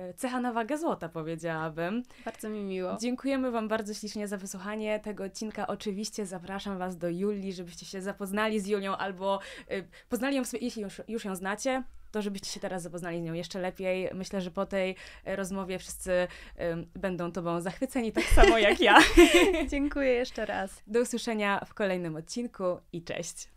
y, cecha na wagę złota powiedziałabym. Bardzo mi miło. Dziękujemy wam bardzo ślicznie za wysłuchanie tego odcinka. Oczywiście zapraszam was do Julii, żebyście się zapoznali z Julią albo y, poznali ją, jeśli już, już ją znacie to żebyście się teraz zapoznali z nią jeszcze lepiej. Myślę, że po tej e, rozmowie wszyscy um, będą Tobą zachwyceni tak samo jak ja. Dziękuję jeszcze raz. Do usłyszenia w kolejnym odcinku i cześć.